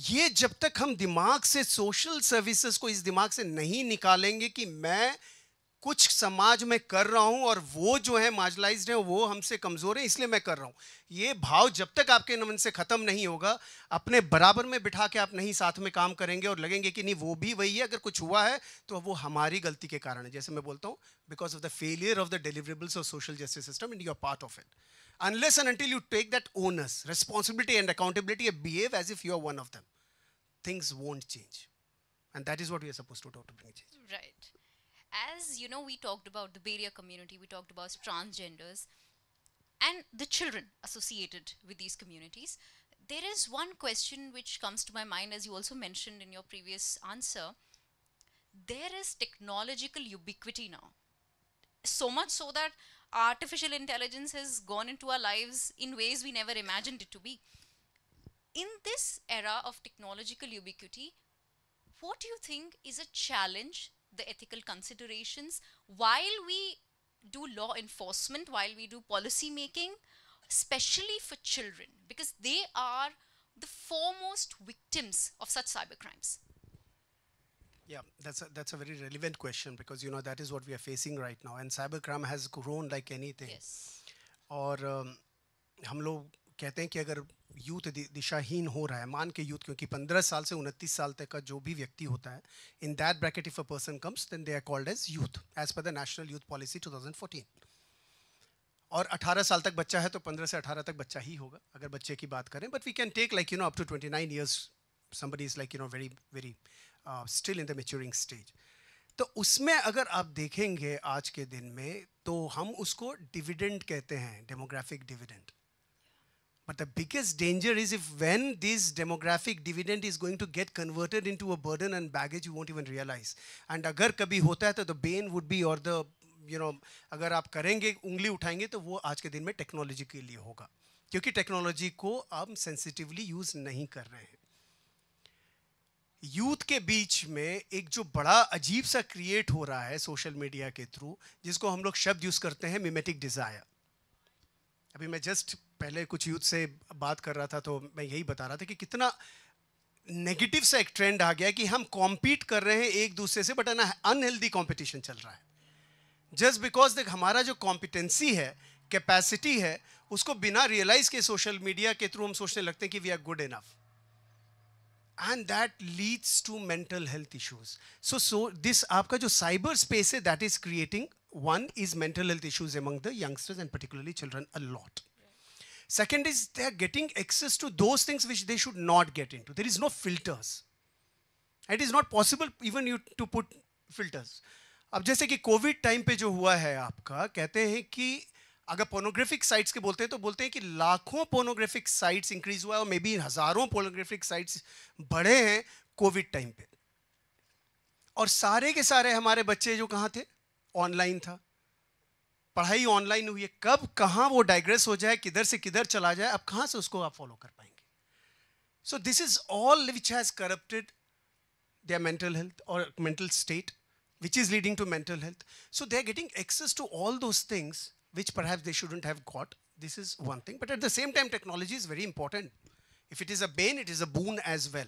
Speaker 3: ये जब तक हम दिमाग से सोशल सर्विसेज को इस दिमाग से नहीं निकालेंगे कि मैं कुछ समाज में कर रहा हूं और वो जो है मार्जलाइज है वो हमसे कमज़ोर है इसलिए मैं कर रहा हूं ये भाव जब तक आपके मन से ख़त्म नहीं होगा अपने बराबर में बिठा के आप नहीं साथ में काम करेंगे और लगेंगे कि नहीं वो भी वही है अगर कुछ हुआ है तो वो हमारी गलती के कारण है जैसे मैं बोलता हूँ because of the failure of the deliverables of social justice system and you are part of it unless and until you take that onus, responsibility and accountability and behave as if you are one of them, things won't change. And that is what we are supposed to do to bring
Speaker 2: change. Right. As you know, we talked about the barrier community, we talked about transgenders and the children associated with these communities. There is one question which comes to my mind, as you also mentioned in your previous answer. There is technological ubiquity now. So much so that artificial intelligence has gone into our lives in ways we never imagined it to be. In this era of technological ubiquity, what do you think is a challenge, the ethical considerations, while we do law enforcement, while we do policy making, especially for children, because they are the foremost victims of such cyber crimes?
Speaker 3: Yeah, that's a, that's a very relevant question because you know that is what we are facing right now, and cybercrime has grown like anything. Yes. और um, हम लोग कहते हैं कि अगर youth दिशाहीन हो रहा है मान के यूथ क्योंकि 15 साल से 29 साल तक का जो भी व्यक्ति होता है in that bracket if a person comes then they are called as youth as per the national youth policy 2014 और 18 साल तक बच्चा है तो 15 से 18 तक बच्चा ही होगा अगर बच्चे की बात करें but we can take like you know up to 29 years somebody is like you know very very still in the maturing stage तो उसमें अगर आप देखेंगे आज के दिन में तो हम उसको डिविडेंट कहते हैं demographic dividend but the biggest danger is if when this demographic dividend is going to get converted into a burden and baggage you won't even realise and अगर कभी होता है तो the bane would be or the you know अगर आप करेंगे उंगली उठाएंगे तो वो आज के दिन में टेक्नोलॉजी के लिए होगा क्योंकि टेक्नोलॉजी को आप सेंसिटिवली यूज़ नहीं कर रहे हैं यूथ के बीच में एक जो बड़ा अजीब सा क्रिएट हो रहा है सोशल मीडिया के थ्रू जिसको हम लोग शब्द यूज़ करते हैं मिमेटिक डिज़ायर अभी मैं जस्ट पहले कुछ यूथ से बात कर रहा था तो मैं यही बता रहा था कि कितना नेगेटिव सा एक ट्रेंड आ गया कि हम कॉम्पीट कर रहे हैं एक दूसरे से बट अनहेल्दी कॉम्पिटिशन चल रहा है जस्ट बिकॉज देख हमारा जो कॉम्पिटेंसी है कैपेसिटी है उसको बिना रियलाइज़ के सोशल मीडिया के थ्रू हम सोचने लगते हैं कि we are good enough and that leads to mental health issues. So, so this aapka jo cyber space hai, that is creating one is mental health issues among the youngsters and particularly children a lot. Second is they are getting access to those things which they should not get into. There is no filters. It is not possible even you to put filters. अब like कि Covid time पे जो हुआ है आपका कहते अगर pornographic sites के बोलते हैं तो बोलते हैं कि लाखों पोर्नोग्राफिक साइट्स इंक्रीज हुआ है और मे बी हज़ारों पोर्नोग्राफिक साइट्स बढ़े हैं कोविड टाइम पे और सारे के सारे हमारे बच्चे जो कहाँ थे ऑनलाइन था पढ़ाई ऑनलाइन हुई है कब कहाँ वो डाइग्रेस हो जाए किधर से किधर चला जाए अब कहाँ से उसको आप फॉलो कर पाएंगे so this is all which has corrupted mental health और mental state which is leading to mental health so they are getting access to all those things which perhaps they shouldn't have got. This is one thing. But at the same time, technology is very important. If it is a bane, it is a boon as well.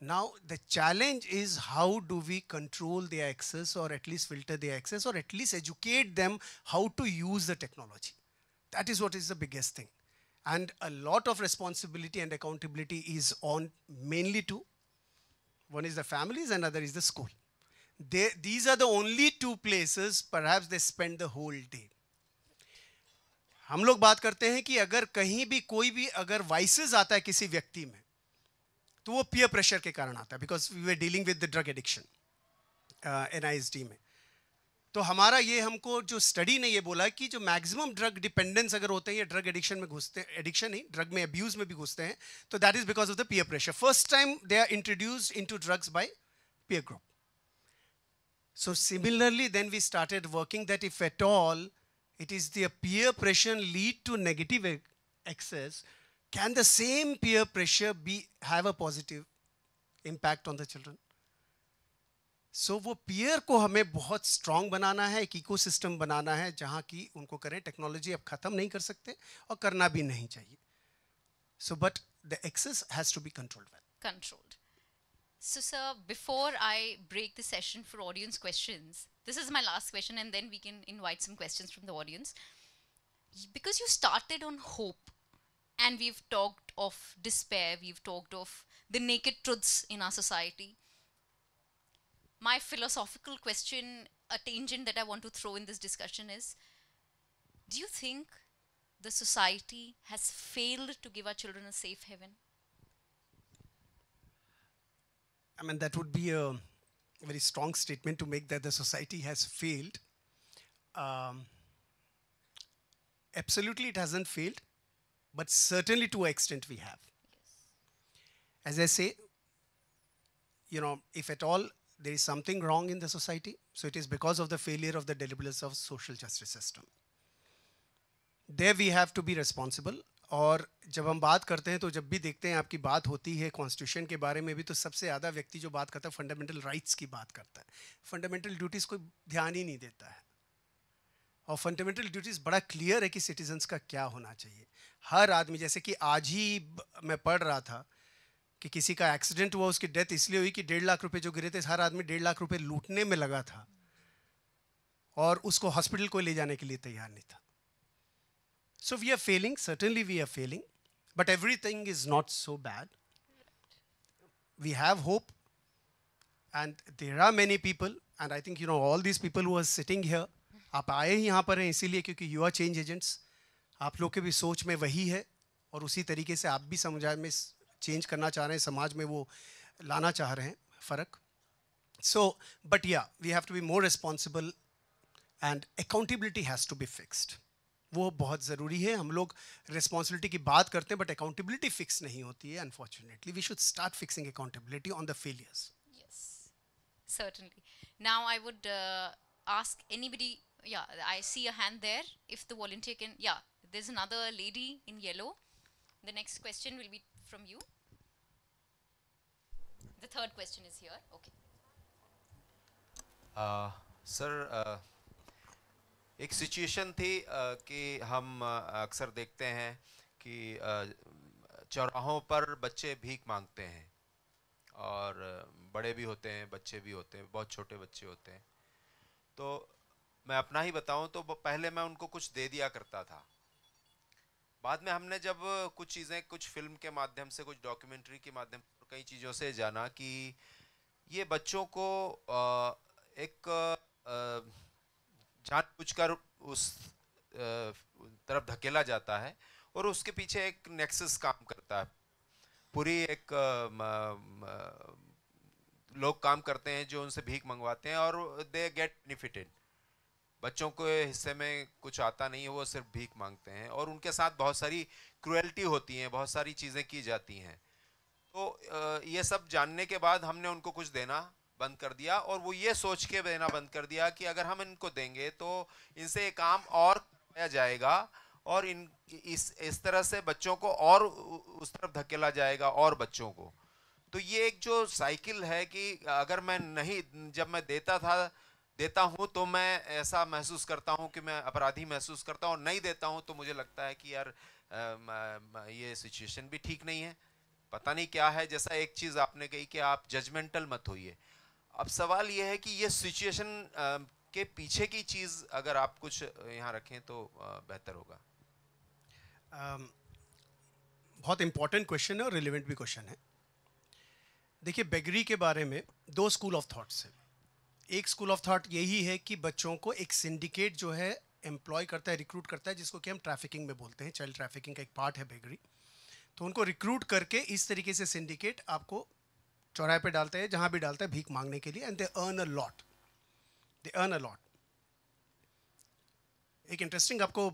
Speaker 3: Now, the challenge is how do we control the access or at least filter the access or at least educate them how to use the technology. That is what is the biggest thing. And a lot of responsibility and accountability is on mainly two. One is the families, another is the school. They, these are the only two places perhaps they spend the whole day. हम लोग बात करते हैं कि अगर कहीं भी कोई भी अगर वाइसेस आता है किसी व्यक्ति में तो वो पीयर प्रेशर के कारण आता है because we were dealing with the drug addiction and में तो हमारा ये हमको जो स्टडी ने ये बोला कि जो मैक्सिमम ड्रग डिपेंडेंस अगर होते हैं या ड्रग एडिक्शन में घुसते हैं एडिक्शन ही ड्रग में अब्यूज में भी घुसते हैं तो that is because of the peer pressure first time they are into drugs by peer group so similarly then we started working that if at all it is the peer pressure lead to negative excess can the same peer pressure be have a positive impact on the children? so wo peer ko hame bahut strong banana hai ek ecosystem banana hai jahan ki unko kare technology ab khatam nahi kar sakte aur karna bhi nahi chahiye so but the excess has to be controlled well
Speaker 2: controlled So, sir, before I break the session for audience questions, this is my last question, and then we can invite some questions from the audience. Because you started on hope, and we've talked of despair, we've talked of the naked truths in our society. My philosophical question, a tangent that I want to throw in this discussion is do you think the society has failed to give our children a safe haven?
Speaker 3: I mean, that would be a very strong statement to make that the society has failed. Um, absolutely, it hasn't failed, but certainly to an extent we have. Yes. As I say, you know, if at all there is something wrong in the society, so it is because of the failure of the deliberateness of social justice system. There we have to be responsible और जब हम बात करते हैं तो जब भी देखते हैं आपकी बात होती है कॉन्स्टिट्यूशन के बारे में भी तो सबसे ज़्यादा व्यक्ति जो बात करता है फंडामेंटल राइट्स की बात करता है फंडामेंटल ड्यूटीज़ को ध्यान ही नहीं देता है और फंडामेंटल ड्यूटीज़ बड़ा क्लियर है कि सिटीजन्स का क्या होना चाहिए हर आदमी जैसे कि आज ही मैं पढ़ रहा था कि किसी का एक्सीडेंट हुआ उसकी डेथ इसलिए हुई कि डेढ़ लाख रुपये जो गिरे थे हर आदमी डेढ़ लाख रुपये लूटने में लगा था और उसको हॉस्पिटल को ले जाने के लिए तैयार नहीं था So we are failing, certainly we are failing, but everything is not so bad. We have hope, and there are many people, and I think, you know, all these people who are sitting here, आप आए ही यहाँ पर हैं इसीलिए क्योंकि you are change agents आप लोग के भी सोच में वही है और उसी तरीके से आप भी समझा में चेंज करना चाह रहे हैं समाज में वो लाना चाह रहे हैं फ़र्क so but yeah we have to be more responsible and accountability has to be fixed वो बहुत ज़रूरी है हम लोग रिस्पॉन्सिबिलिटी की बात करते हैं बट अकाउंटेबिलिटी फिक्स नहीं होती है unfortunately we should start fixing accountability on the failures
Speaker 2: yes certainly now I would ask anybody yeah I see a hand there if the volunteer can yeah there is another lady in yellow the next question will be from you the third question is here okay
Speaker 4: sir एक situation थी कि हम अक्सर देखते हैं कि चौराहों पर बच्चे भीख मांगते हैं और बड़े भी होते हैं बच्चे भी होते हैं बहुत छोटे बच्चे होते हैं तो मैं अपना ही बताऊं तो पहले मैं उनको कुछ दे दिया करता था बाद में हमने जब कुछ चीज़ें कुछ फिल्म के माध्यम से कुछ डॉक्यूमेंट्री के माध्यम से कई चीज़ों से जाना कि ये बच्चों को एक जानबूझकर उस तरफ धकेला जाता है और उसके पीछे एक नेक्सस काम करता है पूरी एक लोग काम करते हैं जो उनसे भीख मंगवाते हैं और दे गेट बेनिफिटेड बच्चों के हिस्से में कुछ आता नहीं है वो सिर्फ भीख मांगते हैं और उनके साथ बहुत सारी क्रुएल्टी होती हैं बहुत सारी चीज़ें की जाती हैं तो ये सब जानने के बाद हमने उनको कुछ देना बंद कर दिया और वो ये सोच के देना बंद कर दिया कि अगर हम इनको देंगे तो इनसे ये काम और किया जाएगा और इन इस इस तरह से बच्चों को और उस तरफ धकेला जाएगा और बच्चों को तो ये एक जो साइकिल है कि अगर मैं नहीं जब मैं देता था देता हूँ तो मैं ऐसा महसूस करता हूँ कि मैं अपराधी महसूस करता हूँ नहीं देता हूँ तो मुझे लगता है कि यार ये सिचुएशन भी ठीक नहीं है पता नहीं क्या है जैसा एक चीज़ आपने कही कि आप जजमेंटल मत होइए अब सवाल यह है कि ये सिचुएशन के पीछे की चीज़ अगर आप कुछ यहाँ रखें तो बेहतर होगा
Speaker 3: um, बहुत इम्पोर्टेंट क्वेश्चन है और रिलेवेंट भी क्वेश्चन है देखिए बेगरी के बारे में दो स्कूल ऑफ थाट्स हैं एक स्कूल ऑफ थाट यही है कि बच्चों को एक सिंडिकेट जो है एम्प्लॉय करता है रिक्रूट करता है जिसको कि हम ट्रैफिकिंग में बोलते हैं चाइल्ड ट्रैफिकिंग का एक पार्ट है बेगरी तो उनको रिक्रूट करके इस तरीके से सिंडिकेट आपको चौराहे पे डालते हैं जहां भी डालते हैं भीख मांगने के लिए and they earn a lot they earn a lot एक इंटरेस्टिंग आपको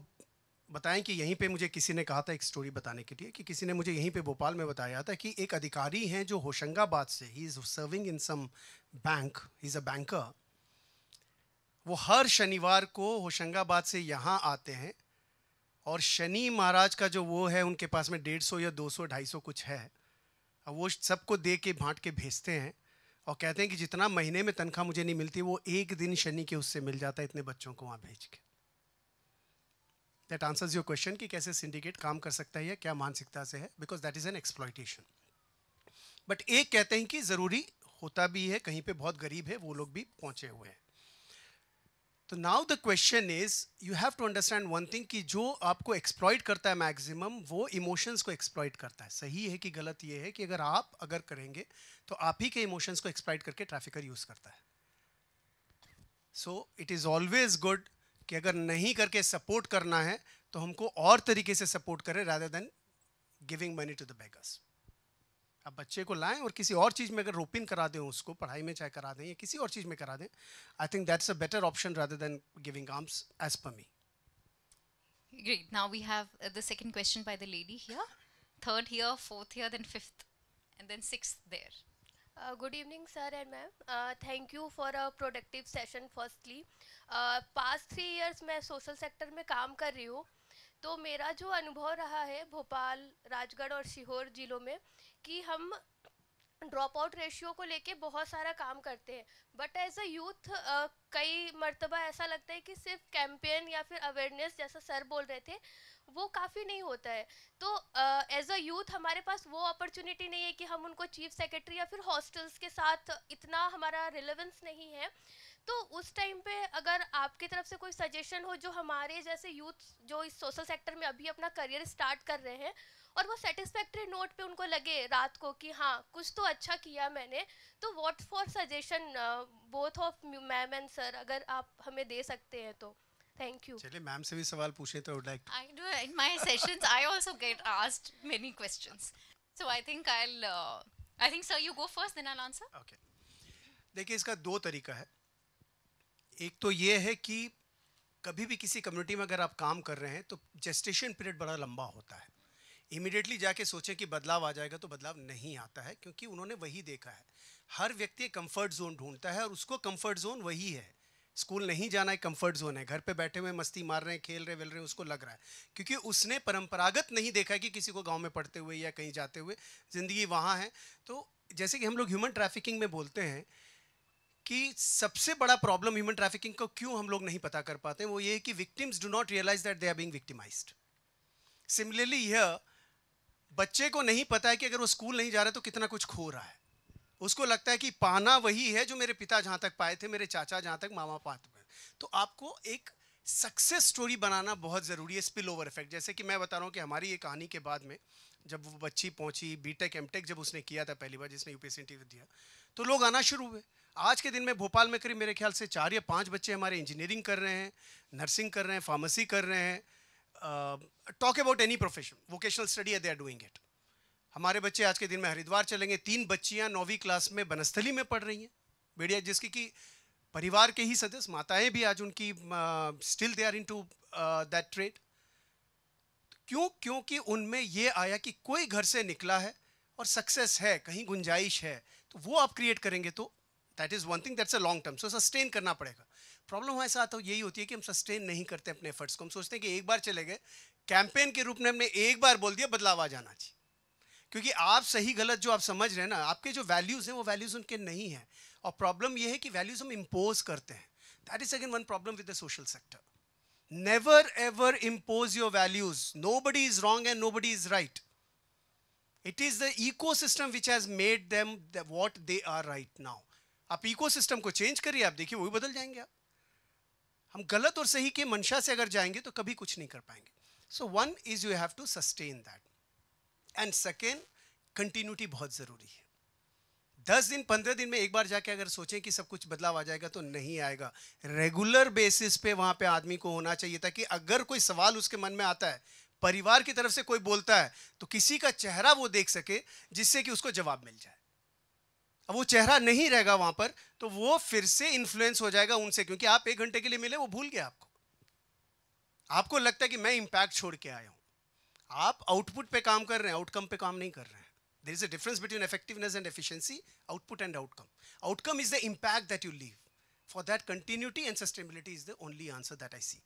Speaker 3: बताएं कि यहीं पे मुझे किसी ने कहा था एक स्टोरी बताने के लिए कि किसी ने मुझे यहीं पे भोपाल में बताया था कि एक अधिकारी हैं जो होशंगाबाद से he is serving in some bank he is a banker वो हर शनिवार को होशंगाबाद से यहाँ आते हैं और शनि महाराज का जो वो है उनके पास में डेढ़ सौ या दो सौ ढाई सौ कुछ है और वो सबको दे के बांट के भेजते हैं और कहते हैं कि जितना महीने में तनख्वाह मुझे नहीं मिलती वो एक दिन शनि के उससे मिल जाता है इतने बच्चों को वहाँ भेज के दैट आंसर्स योर क्वेश्चन कि कैसे सिंडिकेट काम कर सकता है या क्या मानसिकता से है because that is an exploitation but एक कहते हैं कि ज़रूरी होता भी है कहीं पे बहुत गरीब है वो लोग भी पहुँचे हुए हैं तो now the question is you have to understand one thing कि जो आपको एक्सप्लॉयट करता है मैक्सिमम वो इमोशंस को एक्सप्लॉइट करता है सही है कि गलत ये है कि अगर आप अगर करेंगे तो आप ही के इमोशंस को एक्सप्लॉयट करके ट्रैफिकर यूज़ करता है so it is always good कि अगर नहीं करके सपोर्ट करना है तो हमको और तरीके से सपोर्ट करें rather than giving money to the beggars आप बच्चे को लाएं और किसी और चीज़ में अगर रोपिन करा दें उसको पढ़ाई में चाहे करा दें या किसी और चीज़ में करा दें I think that's a better option rather than giving alms as per me
Speaker 2: Great. Now we have uh, the second question by the lady here, third here, fourth here, then fifth, and then sixth there. Uh, good evening, sir and ma'am. Uh, thank you for a productive session. Firstly, uh, past three years मैं social sector में काम कर रही हूँ तो मेरा जो अनुभव रहा है भोपाल राजगढ़ और सीहोर जिलों में कि हम ड्रॉप आउट रेशियो को लेके बहुत सारा काम करते हैं बट एज अ यूथ कई मरतबा ऐसा लगता है कि सिर्फ कैंपेन या फिर अवेयरनेस जैसा सर बोल रहे थे वो काफ़ी नहीं होता है तो एज अ यूथ हमारे पास वो अपॉर्चुनिटी नहीं है कि हम उनको चीफ सेक्रेटरी या फिर हॉस्टल्स के साथ इतना हमारा रिलेवेंस नहीं है तो उस टाइम पे अगर आपकी तरफ से कोई सजेशन हो जो हमारे जैसे यूथ जो इस सोशल सेक्टर में अभी अपना करियर स्टार्ट कर रहे हैं और वो सेटिस्फैक्ट्री नोट पे उनको लगे रात को कि हाँ कुछ तो अच्छा किया मैंने तो what for suggestion both of ma'am and sir अगर आप हमें दे सकते हैं तो thank you
Speaker 3: चलिए मैम से भी सवाल पूछे तो would like
Speaker 2: to. I do in my sessions I also get asked many questions so I think I'll uh, I think sir you go first then I'll answer okay
Speaker 3: देखिए इसका दो तरीका है एक तो ये है कि कभी भी किसी कम्युनिटी में अगर आप काम कर रहे हैं तो जेस्टेशन पीरियड बड़ा लंबा होता है इमिडिएटली जाके सोचें कि बदलाव आ जाएगा तो बदलाव नहीं आता है क्योंकि उन्होंने वही देखा है हर व्यक्ति कंफर्ट जोन ढूंढता है और उसको कंफर्ट जोन वही है स्कूल नहीं जाना है कंफर्ट जोन है घर पे बैठे हुए मस्ती मार रहे हैं खेल रहे वेल रहे हैं उसको लग रहा है क्योंकि उसने परंपरागत नहीं देखा कि किसी को गांव में पढ़ते हुए या कहीं जाते हुए ज़िंदगी वहाँ है तो जैसे कि हम लोग ह्यूमन ट्रैफिकिंग में बोलते हैं कि सबसे बड़ा प्रॉब्लम ह्यूमन ट्रैफिकिंग को क्यों हम लोग नहीं पता कर पाते हैं वो ये कि victims do not realise that they are being victimised similarly here बच्चे को नहीं पता है कि अगर वो स्कूल नहीं जा रहा तो कितना कुछ खो रहा है उसको लगता है कि पाना वही है जो मेरे पिता जहाँ तक पाए थे मेरे चाचा जहाँ तक मामा पाते हुए तो आपको एक सक्सेस स्टोरी बनाना बहुत ज़रूरी है स्पिल ओवर इफेक्ट जैसे कि मैं बता रहा हूँ कि हमारी ये कहानी के बाद में जब वो बच्ची पहुंची बीटेक एमटेक जब उसने किया था पहली बार जिसने यूपीएससी इंटरव्यू दिया तो लोग आना शुरू हुए आज के दिन में भोपाल में करीब मेरे ख्याल से चार या पाँच बच्चे हमारे इंजीनियरिंग कर रहे हैं नर्सिंग कर रहे हैं फार्मेसी कर रहे हैं uh, talk about any profession, vocational study, they are doing it. हमारे बच्चे आज के दिन में हरिद्वार चलेंगे तीन बच्चियां नौवीं क्लास में बनस्थली में पढ़ रही हैं बेड़िया जिसकी कि परिवार के ही सदस्य माताएं भी आज उनकी still they are into that trade क्यों क्योंकि उनमें ये आया कि कोई घर से निकला है और सक्सेस है कहीं गुंजाइश है तो वो आप क्रिएट करेंगे तो that is one thing that's a long term so sustain करना पड़ेगा प्रॉब्लम हमारे साथ तो यही होती है कि हम सस्टेन नहीं करते अपने एफर्ट्स को हम सोचते हैं कि एक बार चले गए कैंपेन के रूप में हमने एक बार बोल दिया बदलाव आ जाना चाहिए क्योंकि आप सही गलत जो आप समझ रहे हैं ना आपके जो वैल्यूज़ हैं वो वैल्यूज़ उनके नहीं हैं और प्रॉब्लम ये है कि वैल्यूज़ हम इम्पोज करते हैं that is again one problem with the social sector never ever impose your values nobody is wrong and nobody is right it is the ecosystem which has made them what they are right now आप ecosystem को change करिए आप देखिए वही बदल जाएंगे आप हम गलत और सही के मंशा से अगर जाएंगे तो कभी कुछ नहीं कर पाएंगे so one is you have to sustain that and second continuity बहुत ज़रूरी है दस दिन पंद्रह दिन में एक बार जाके अगर सोचें कि सब कुछ बदलाव आ जाएगा तो नहीं आएगा रेगुलर बेसिस पे वहाँ पे आदमी को होना चाहिए ताकि अगर कोई सवाल उसके मन में आता है परिवार की तरफ से कोई बोलता है तो किसी का चेहरा वो देख सके जिससे कि उसको जवाब मिल जाए अब वो चेहरा नहीं रहेगा वहां पर तो वो फिर से इन्फ्लुएंस हो जाएगा उनसे क्योंकि आप एक घंटे के लिए मिले वो भूल गया आपको आपको लगता है कि मैं इंपैक्ट छोड़ के आया हूं आप आउटपुट पे काम कर रहे हैं आउटकम पे काम नहीं कर रहे हैं there is a difference between effectiveness and efficiency output and outcome outcome is the impact that you leave for that continuity and sustainability is the only answer that I see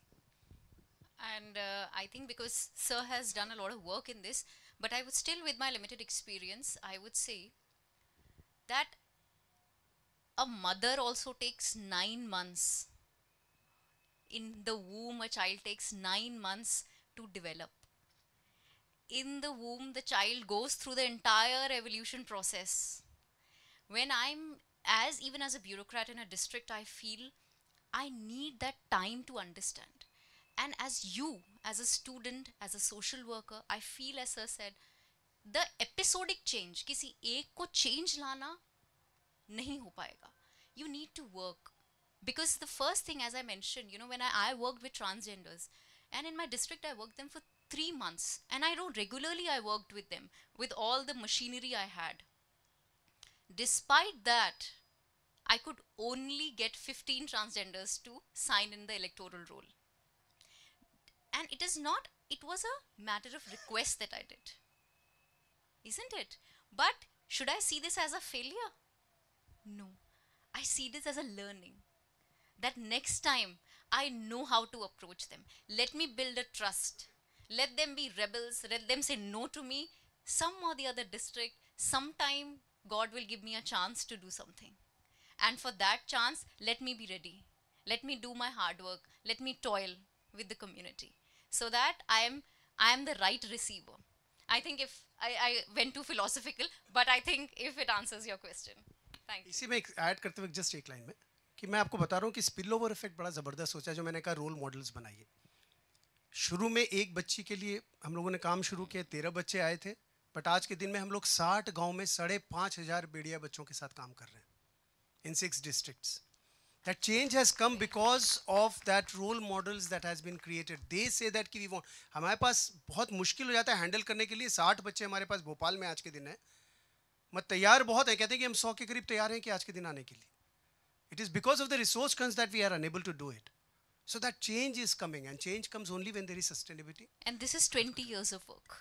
Speaker 2: And uh, I think because Sir has done a lot of work in this, but I would still, with my limited experience, I would say that a mother also takes 9 months in the womb a child takes 9 months to develop in the womb the child goes through the entire evolution process when i'm as even as a bureaucrat in a district i feel i need that time to understand and as you as a student as a social worker i feel as sir said the episodic change, किसी एक को change लाना नहीं हो पाएगा you need to work because the first thing as i mentioned you know when I, I, worked with transgenders and in my district i worked them for three months and i know regularly i worked with them with all the machinery i had despite that i could only get 15 transgenders to sign in the electoral roll and it is not it was a matter of request that i did isn't it? But should I see this as a failure? No, I see this as a learning. That next time I know how to approach them. Let me build a trust. Let them be rebels. Let them say no to me. Some or the other district, sometime God will give me a chance to do something. And for that chance, let me be ready. Let me do my hard work. Let me toil with the community so that I am I am the right receiver. I think if I, I went too philosophical, but I think if it answers your question. Thank you.
Speaker 3: इसी में add करते हुए just एक line में कि मैं आपको बता रहा हूँ कि spillover effect बड़ा ज़बरदस्त सोचा जो मैंने कहा role models बनाइए शुरू में एक बच्ची के लिए हम लोगों ने काम शुरू किया तेरह बच्चे आए थे बट आज के दिन में हम लोग साठ गांव में साढ़े पाँच हज़ार बेड़िया बच्चों के साथ काम कर रहे हैं in six districts That change has come because of that role models that has been created. They say that ki we want. hamare paas bahut mushkil ho jata hai handle karne ke liye 60 bacche hamare paas bhopal mein aaj ke din hai mat तैयार bahut hai kehte hain ki hum 100 ke kareeb तैयार hain ki aaj ke din aane ke liye It is because of the resource crunch that we are unable to do it. So that change is coming, and change comes only when there is sustainability.
Speaker 2: And this is 20 years of work.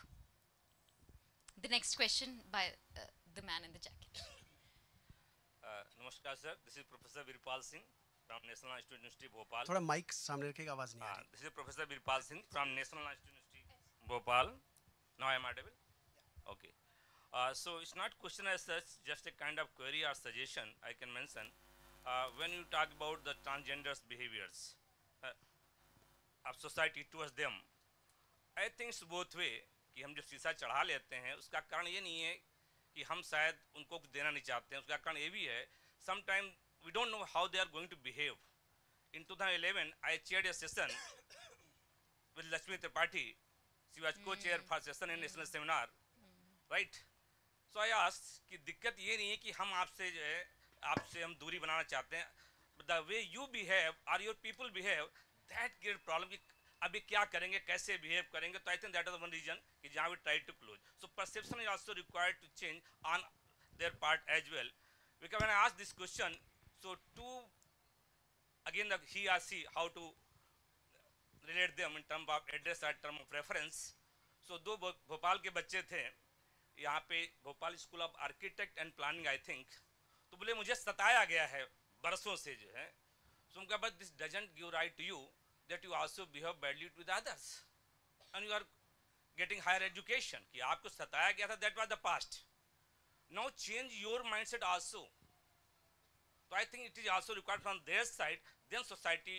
Speaker 2: The next question by uh, the man in the jacket.
Speaker 5: नमस्कार sir this is professor Veerpal Singh from National Institute University Bhopal थोड़ा mike सामने रखेगा आवाज नहीं आ रही this is professor Veerpal Singh from National Institute University Bhopal now I am audible okay so it's not question as such just a kind of query or suggestion I can mention when you talk about the the behaviours of society of them I think it's both वे कि हम जो शीशा चढ़ा लेते हैं उसका कारण ये नहीं है कि हम शायद उनको कुछ देना नहीं चाहते हैं उसका कारण ये भी है sometimes we don't know how they are going to behave. In 2011, I chaired a session with Lakshmi Tripathi. She was mm. co-chair for session in national seminar, mm. right? So I asked ki dikkat कि दिक्कत ये नहीं है कि हम आपसे जो है आपसे हम दूरी बनाना चाहते हैं the way you behave or your people behave that get problem ki abhi kya karenge kaise behave karenge so i think that is one reason ki jahan we try to close so perception is also required to change on their part as well because when I ask this question, so two, again the he or she, how to relate them in term of address or term of reference. So दो भोपाल के बच्चे थे यहाँ पे Bhopal School of Architect and Planning I think तो बोले मुझे सताया गया है बरसों से जो है सो उनका but this doesn't give right to you that you also behave badly to the others and you are getting higher education कि आपको सताया गया था that was the past now change your mindset also so i think it is also required from their side then society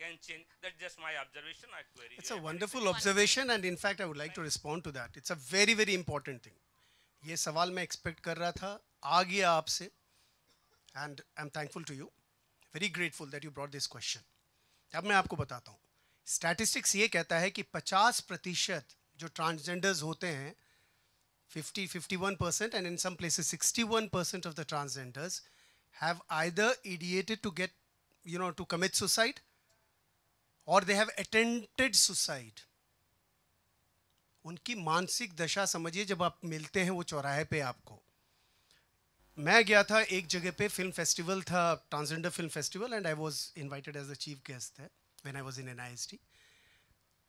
Speaker 5: can change that's just my observation i query it's a wonderful observation
Speaker 3: and in fact i would like to respond to that it's a very very important thing ye sawal main expect kar raha tha aa gaya aap se and i'm thankful to you very grateful that you brought this question अब मैं आपको बताता हूँ statistics ये कहता है कि 50 प्रतिशत जो ट्रांसजेंडर्स होते हैं 50, 51%, and in some places 61% of the transgenders have either ideated to get, you know, to commit suicide or they have attempted suicide. उनकी मानसिक दशा समझिए जब आप मिलते हैं वो चौराहे पे आपको मैं गया था एक जगह पे फिल्म फेस्टिवल था transgender film festival and I was invited as the chief guest है when I was in N I S T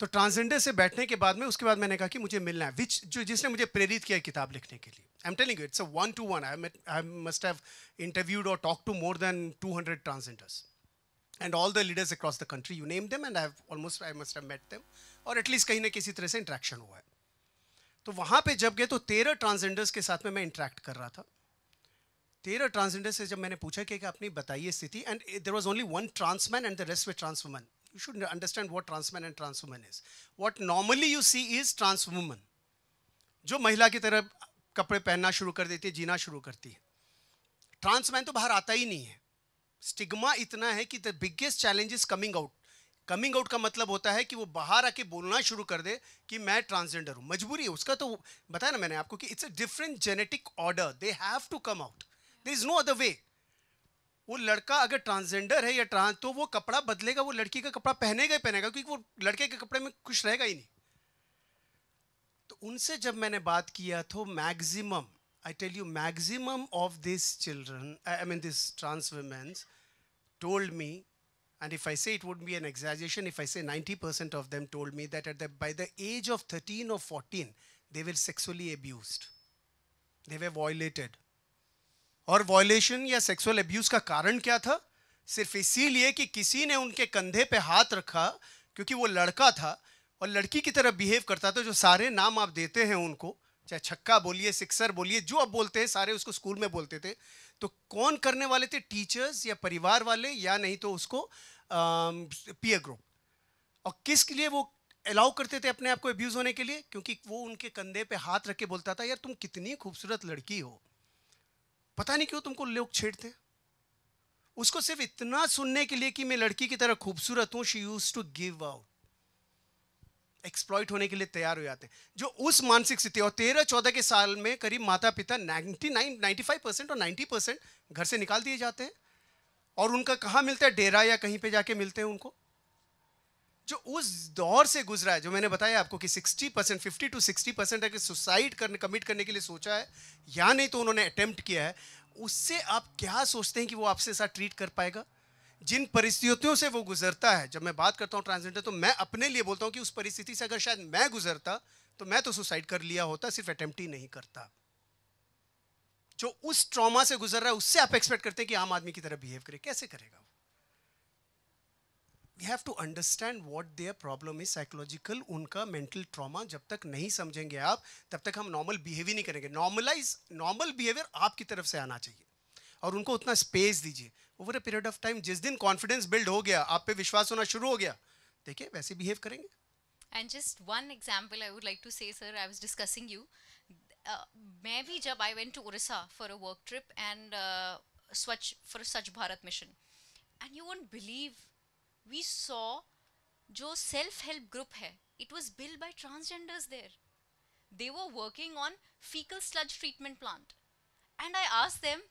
Speaker 3: तो ट्रांसजेंडर से बैठने के बाद में उसके बाद मैंने कहा कि मुझे मिलना है विच जो जिसने मुझे प्रेरित किया किताब लिखने के लिए I am telling you it's a one to one I I must have interviewed or talk to more than two hundred transgenders and all the leaders across the country you name them and I almost I must have met them or at least कहीं ना किसी तरह से interaction हुआ है तो वहाँ पर जब गए तो तेरह ट्रांसजेंडर्स के साथ में मैं इंट्रैक्ट कर रहा था तेरह ट्रांसजेंडर से जब मैंने पूछा कि, कि आपने बताइए स्थिति and there was only one transman and the rest were transwoman you should understand what transman and transwoman is. What normally you see is transwoman, जो महिला की तरह कपड़े पहनना शुरू कर देती है जीना शुरू करती है ट्रांसमैन तो बाहर आता ही नहीं है स्टिग्मा इतना है कि the biggest challenge is coming out coming out का मतलब होता है कि वो बाहर आके बोलना शुरू कर दे कि मैं ट्रांसजेंडर हूँ मजबूरी है उसका तो बताया ना मैंने आपको कि it's a different genetic order they have to come out there is no other way वो लड़का अगर ट्रांसजेंडर है या ट्रांस तो वो कपड़ा बदलेगा वो लड़की का कपड़ा पहनेगा ही पहनेगा क्योंकि वो लड़के के कपड़े में कुछ रहेगा ही नहीं तो उनसे जब मैंने बात किया तो maximum I tell you maximum of this children I mean this trans womens told me and if I say it would be an एग्जैजेशन if I say ninety percent of them told me that at by the age of thirteen or fourteen they will sexually abuse they were violated और violation या sexual abuse का कारण क्या था सिर्फ इसीलिए कि किसी ने उनके कंधे पे हाथ रखा क्योंकि वो लड़का था और लड़की की तरह बिहेव करता था जो सारे नाम आप देते हैं उनको चाहे छक्का बोलिए सिक्सर बोलिए जो आप बोलते हैं सारे उसको स्कूल में बोलते थे तो कौन करने वाले थे टीचर्स या परिवार वाले या नहीं तो उसको पीए ग्रुप और किसके लिए वो अलाउ करते थे अपने आप को एब्यूज़ होने के लिए क्योंकि वो उनके कंधे पे हाथ रख के बोलता था यार तुम कितनी खूबसूरत लड़की हो पता नहीं क्यों तुमको लोग छेड़ते उसको सिर्फ इतना सुनने के लिए कि मैं लड़की की तरह खूबसूरत हूं she used to give out exploit होने के लिए तैयार हो जाते जो उस मानसिक स्थिति और तेरह चौदह के साल में करीब माता पिता ninety nine ninety five percent और नाइन्टी परसेंट घर से निकाल दिए जाते हैं और उनका कहाँ मिलता है डेरा या कहीं पे जाके मिलते हैं उनको जो उस दौर से गुजरा है जो मैंने बताया आपको कि 60 परसेंट फिफ्टी टू 60 परसेंट अगर सुसाइड करने कमिट करने के लिए सोचा है या नहीं तो उन्होंने अटैम्प्ट किया है उससे आप क्या सोचते हैं कि वो आपसे साथ ट्रीट कर पाएगा जिन परिस्थितियों से वो गुजरता है जब मैं बात करता हूँ ट्रांसजेंडर तो मैं अपने लिए बोलता हूँ कि उस परिस्थिति से अगर शायद मैं गुजरता तो मैं तो सुसाइड कर लिया होता सिर्फ अटैम्प्ट ही नहीं करता जो उस ट्रॉमा से गुजर रहा है उससे आप एक्सपेक्ट करते हैं कि आम आदमी की तरह बिहेव करे कैसे करेगा वो have to understand what their problem is psychological उनका मेंटल ट्रॉमा जब तक नहीं समझेंगे आप तब तक हम नॉर्मल बिहेव ही नहीं करेंगे नॉर्मलाइज नॉर्मल बिहेवियर आपकी तरफ से आना चाहिए और उनको उतना स्पेस दीजिए over a period of time जिस दिन कॉन्फिडेंस बिल्ड हो गया आप पे विश्वास होना शुरू हो गया देखिए वैसे बिहेव करेंगे
Speaker 2: and just one example I would like to say sir I was discussing you मैं भी जब I went to Orissa for a work trip and Swachh for Swachh Bharat Mission and you won't believe we saw जो self help group है it was build by transgender there they were working on faecal sludge treatment plant and I ask them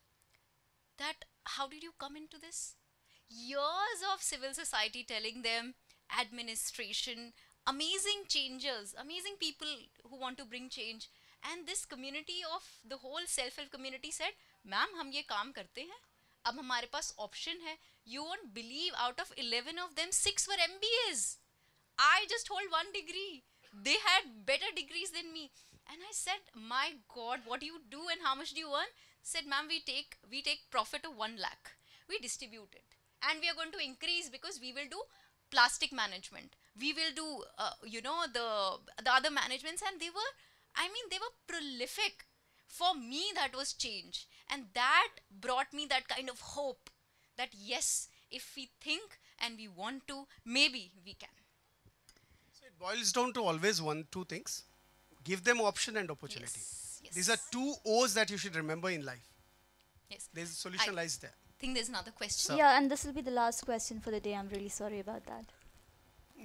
Speaker 2: that how did you come in to this years of civil society telling them administration amazing changes amazing people who want to bring change and this community of the whole self help community said ma'am हम ये काम करते हैं अब हमारे पास option है You won't believe out of 11 of them, 6 were MBAs. I just hold one degree. They had better degrees than me. And I said, My God, what do you do and how much do you earn? Said, ma'am, we take we take profit of one lakh. We distribute it. And we are going to increase because we will do plastic management. We will do uh, you know the the other managements and they were I mean they were prolific. For me that was change. And that brought me that kind of hope that yes, if we think and we want to, maybe we can.
Speaker 3: So it boils down to always one, two things. Give them option and opportunity. Yes, yes. These are two O's that you should remember in life. Yes. There's a solution I lies there.
Speaker 1: I think there's another question. yeah, and this will be the last question for the day. I'm really sorry about that.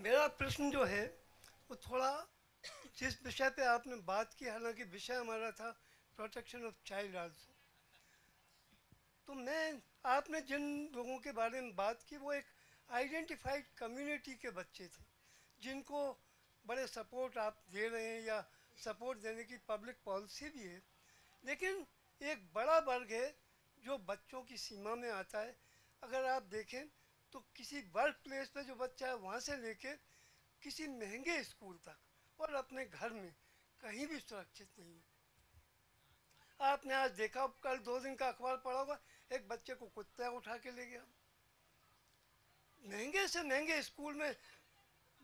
Speaker 6: मेरा प्रश्न is है वो थोड़ा जिस विषय पे आपने the की हालांकि विषय हमारा था प्रोटेक्शन ऑफ चाइल्ड आपने जिन लोगों के बारे में बात की वो एक आइडेंटिफाइड कम्युनिटी के बच्चे थे जिनको बड़े सपोर्ट आप दे रहे हैं या सपोर्ट देने की पब्लिक पॉलिसी भी है लेकिन एक बड़ा वर्ग है जो बच्चों की सीमा में आता है अगर आप देखें तो किसी वर्क प्लेस पर जो बच्चा है वहाँ से लेके किसी महंगे स्कूल तक और अपने घर में कहीं भी सुरक्षित नहीं है आपने आज देखा कल दो दिन का अखबार पढ़ा होगा एक बच्चे को कुत्ता उठा के ले गया महंगे से महंगे स्कूल में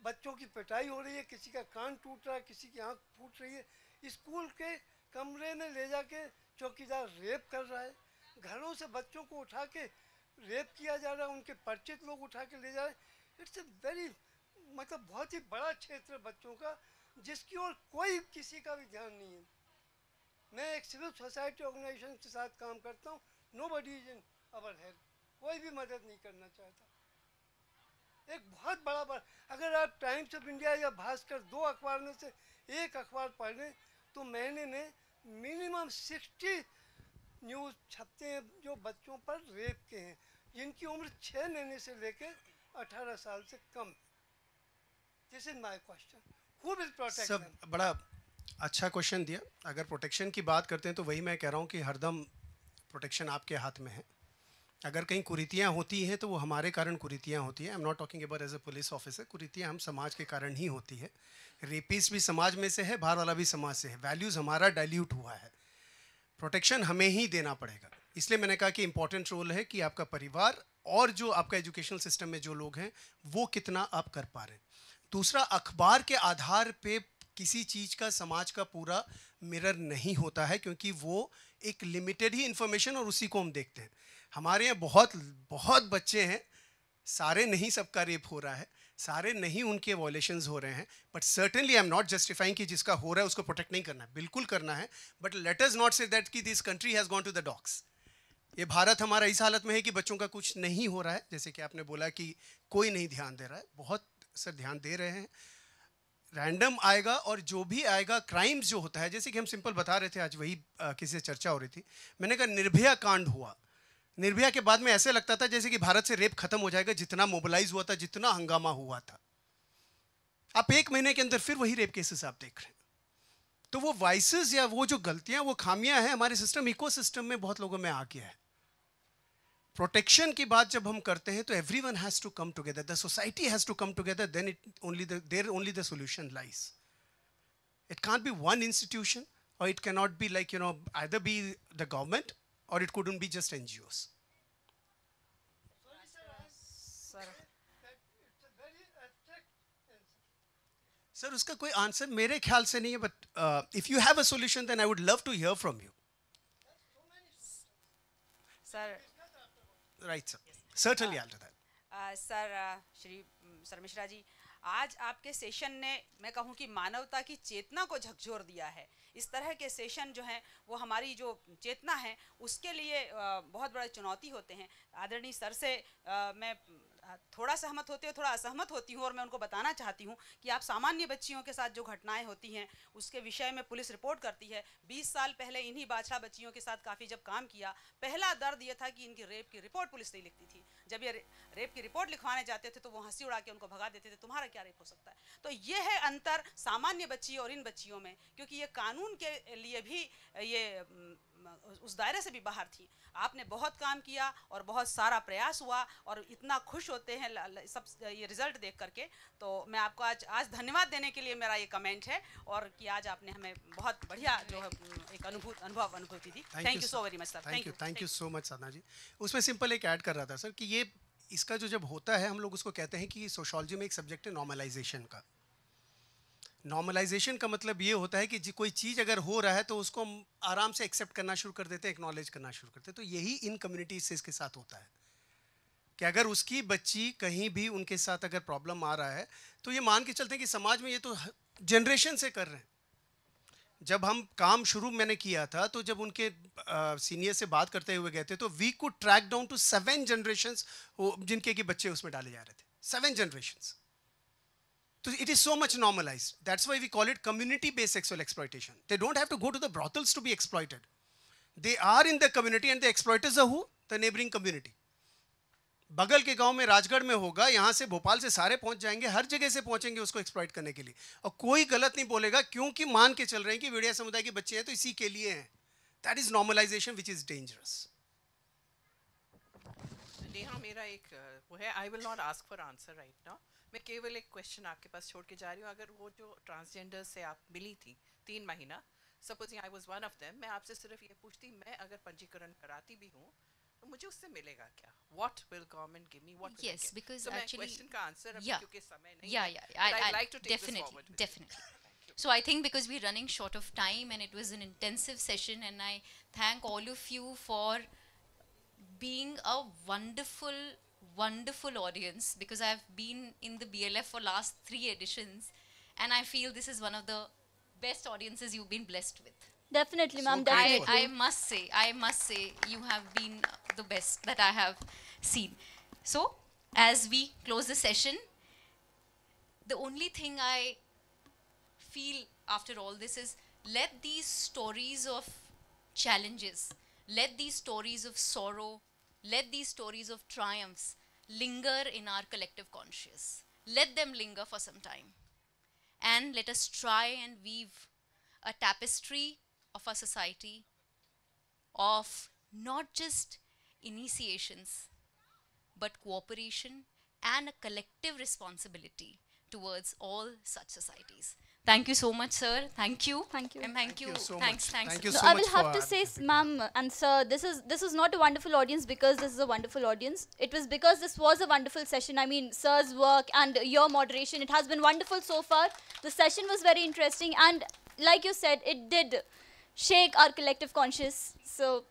Speaker 6: बच्चों की पिटाई हो रही है किसी का कान टूट रहा है किसी की आंख फूट रही है स्कूल के कमरे में ले जाके चौकीदार रेप कर रहा है घरों से बच्चों को उठा के रेप किया जा रहा है उनके परिचित लोग उठा के ले जा रहे हैं इट्स ए वेरी मतलब बहुत ही बड़ा क्षेत्र बच्चों का जिसकी ओर कोई किसी का भी ध्यान नहीं है मैं एक सिविल सोसाइटी ऑर्गेनाइजेशन के साथ काम करता हूँ nobody is in our help कोई भी मदद नहीं करना चाहता एक बहुत बड़ा बात अगर आप टाइम्स ऑफ इंडिया या भास्कर दो अखबार में से एक अखबार पढ़ लें तो महीने में मिनिमम सिक्सटी न्यूज़ छपते हैं जो बच्चों पर रेप के हैं जिनकी उम्र छः महीने से लेकर अठारह साल से कम this is my question who will protect
Speaker 3: बड़ा अच्छा क्वेश्चन दिया अगर प्रोटेक्शन की बात करते हैं तो वही मैं कह रहा हूँ कि हरदम प्रोटेक्शन आपके हाथ में है अगर कहीं कुरीतियाँ होती हैं तो वो हमारे कारण कुरीतियाँ होती हैं I am not talking about as a police officer कुरीतियाँ हम समाज के कारण ही होती है रेपीस भी समाज में से है बाहर वाला भी समाज से है वैल्यूज़ हमारा डाइल्यूट हुआ है प्रोटेक्शन हमें ही देना पड़ेगा इसलिए मैंने कहा कि इंपॉर्टेंट रोल है कि आपका परिवार और जो आपका एजुकेशनल सिस्टम में जो लोग हैं वो कितना आप कर पा रहे हैं दूसरा अखबार के आधार पे किसी चीज़ का समाज का पूरा मिरर नहीं होता है क्योंकि वो एक लिमिटेड ही इन्फॉर्मेशन और उसी को हम देखते हैं हमारे यहाँ बहुत बहुत बच्चे हैं सारे नहीं सबका रेप हो रहा है सारे नहीं उनके वॉयेशन हो रहे हैं but certainly I am not justifying कि जिसका हो रहा है उसको प्रोटेक्ट नहीं करना है बिल्कुल करना है but let us not say that कि this country has gone to the dogs ये भारत हमारा इस हालत में है कि बच्चों का कुछ नहीं हो रहा है जैसे कि आपने बोला कि कोई नहीं ध्यान दे रहा है बहुत सर ध्यान दे रहे हैं रैंडम आएगा और जो भी आएगा क्राइम्स जो होता है जैसे कि हम सिंपल बता रहे थे आज वही किसी से चर्चा हो रही थी मैंने कहा निर्भया कांड हुआ निर्भया के बाद में ऐसे लगता था जैसे कि भारत से रेप खत्म हो जाएगा जितना मोबिलाइज हुआ था जितना हंगामा हुआ था आप एक महीने के अंदर फिर वही रेप केसेस आप देख रहे हैं तो वो वाइसेस या वो जो गलतियां वो खामियां हैं हमारे सिस्टम इको में बहुत लोगों में आ गया है प्रोटेक्शन की बात जब हम करते हैं तो everyone has to come together the society has to come together then it only there only the solution lies it can't be one institution or it cannot be like you know other be the government or it couldn't be just an N G Os उसका कोई answer मेरे ख्याल से नहीं है but if you have a solution then I would love to hear from you sir right sir certainly alter
Speaker 5: that sir Shri sir Mishra ji आज आपके session ने मैं कहूँ कि मानवता की चेतना को झकझोर दिया है इस तरह के सेशन जो हैं वो हमारी जो चेतना है उसके लिए uh, बहुत बड़ा चुनौती होते हैं आदरणीय सर से uh, मैं थोड़ा सहमत होते हो थोड़ा असहमत होती हूँ और मैं उनको बताना चाहती हूँ कि आप सामान्य बच्चियों के साथ जो घटनाएं होती हैं उसके विषय में पुलिस रिपोर्ट करती है 20 साल पहले इन्हीं बाछड़ा बच्चियों के साथ काफ़ी जब काम किया पहला दर्द यह था कि इनकी रेप की रिपोर्ट पुलिस नहीं लिखती थी जब ये रेप की रिपोर्ट लिखवाने जाते थे तो वो हंसी उड़ा के उनको भगा देते थे तुम्हारा क्या रेप हो सकता है तो ये है अंतर सामान्य बच्ची और इन बच्चियों में क्योंकि ये कानून के लिए भी ये उस दायरे से भी बाहर थी आपने बहुत काम किया और बहुत सारा प्रयास हुआ और इतना खुश होते हैं सब ये रिज़ल्ट देख करके तो मैं आपको आज आज धन्यवाद देने के लिए मेरा ये कमेंट है और कि आज आपने हमें बहुत बढ़िया जो है एक अनुभूत अनुभव अनुभूति दी thank you so very much sir thank you thank you
Speaker 3: so much Sadhana ji उसमें सिंपल एक ऐड कर रहा था सर कि ये इसका जो जब होता है हम लोग उसको कहते हैं कि सोशोलॉजी में एक सब्जेक्ट है नॉर्मलाइजेशन का नॉर्मलाइजेशन का मतलब ये होता है कि कोई चीज़ अगर हो रहा है तो उसको हम आराम से एक्सेप्ट करना शुरू कर देते हैं एक्नॉलेज करना शुरू करते हैं तो यही इन कम्युनिटीज से इसके साथ होता है कि अगर उसकी बच्ची कहीं भी उनके साथ अगर प्रॉब्लम आ रहा है तो ये मान के चलते हैं कि समाज में ये तो जनरेशन से कर रहे हैं जब हम काम शुरू मैंने किया था तो जब उनके सीनियर से बात करते हुए गए थे तो we could track down to seven generation जिनके कि बच्चे उसमें डाले जा रहे थे seven generations So it is so much normalized. That's why we call it community-based sexual exploitation. They don't have to go to the brothels to be exploited. They are in the community and the exploiters are who? The neighboring community. बगल के गांव में राजगढ़ में होगा यहां से भोपाल से सारे पहुंच जाएंगे हर जगह से पहुंचेंगे उसको एक्सप्लॉइट करने के लिए और कोई गलत नहीं बोलेगा क्योंकि मान के चल रहे हैं कि वीडिया समुदाय के बच्चे हैं तो इसी के लिए हैं that is normalization which is dangerous
Speaker 2: Neha मेरा एक वो है I will not ask for answer right now मैं केवल एक क्वेश्चन आपके पास छोड़ के जा रही हूँ अगर वो जो ट्रांसजेंडर से आप मिली थी तीन महीना supposing I was one of them मैं आपसे सिर्फ ये पूछती मैं अगर पंजीकरण कराती भी हूँ तो मुझे उससे मिलेगा क्या what will government give me what yes because question का आंसर अब क्योंकि समय नहीं या या So I think because we're running short of time and it was an intensive session and I thank all of you for being a wonderful wonderful audience because I've been in the BLF for last three editions, and I feel this is one of the best audiences you've been blessed with. Definitely, so ma'am. I, I must say, I must say, you have been the best that I have seen. So, as we close the session, the only thing I feel after all this is let these stories of challenges, let these stories of sorrow, let these stories of triumphs linger in our collective conscious. Let them linger for some time. And let us try and weave a tapestry of our society of not just initiations, but cooperation and a collective responsibility towards all such societies. Thank you so much, sir. Thank you. Thank you. And thank, thank you. you so thanks, much. thanks. Thank you so, so I will have to say,
Speaker 1: ma'am and sir, this is this is not a wonderful audience because this is a wonderful audience. It was because this was a wonderful session. I mean, sir's work and your moderation. It has been wonderful so far. The session was very interesting, and like you said, it did shake our collective conscience. So,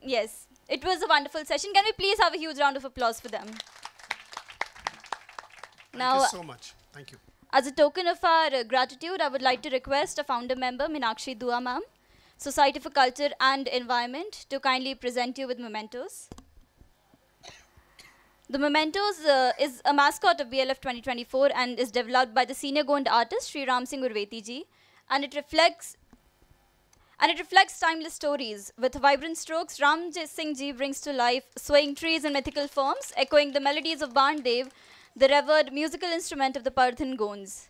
Speaker 1: yes, it was a wonderful session. Can we please have a huge round of applause for them? Thank now, you so
Speaker 3: much. Thank you.
Speaker 1: As a token of our uh, gratitude, I would like to request a founder member, Minakshi Dua ma'am, Society for Culture and Environment, to kindly present you with mementos. The Mementos uh, is a mascot of BLF 2024 and is developed by the senior Gond artist Sri Ram Singh Urveti ji, and it reflects and it reflects timeless stories with vibrant strokes. Ram Singh ji brings to life swaying trees in mythical forms, echoing the melodies of Barn the revered musical instrument of the Parthen Goans.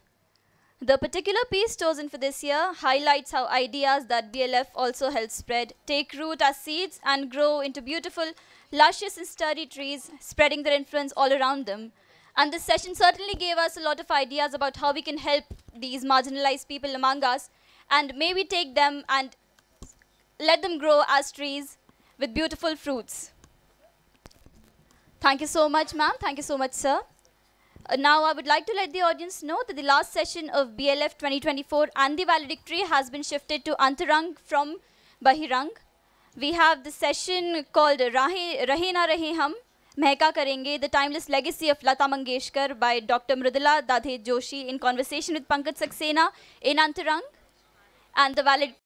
Speaker 1: The particular piece chosen for this year highlights how ideas that BLF also helps spread take root as seeds and grow into beautiful, luscious and sturdy trees, spreading their influence all around them. And this session certainly gave us a lot of ideas about how we can help these marginalized people among us and maybe take them and let them grow as trees with beautiful fruits. Thank you so much, ma'am. Thank you so much, sir. Uh, now, I would like to let the audience know that the last session of BLF 2024 and the valedictory has been shifted to Antarang from Bahirang. We have the session called Rahina Rahe Na Rahe Hum, Mehka Karenge, The Timeless Legacy of Lata Mangeshkar by Dr. Mrudula Dadhe Joshi in conversation with Pankaj Saxena in Antarang. And the valedictory.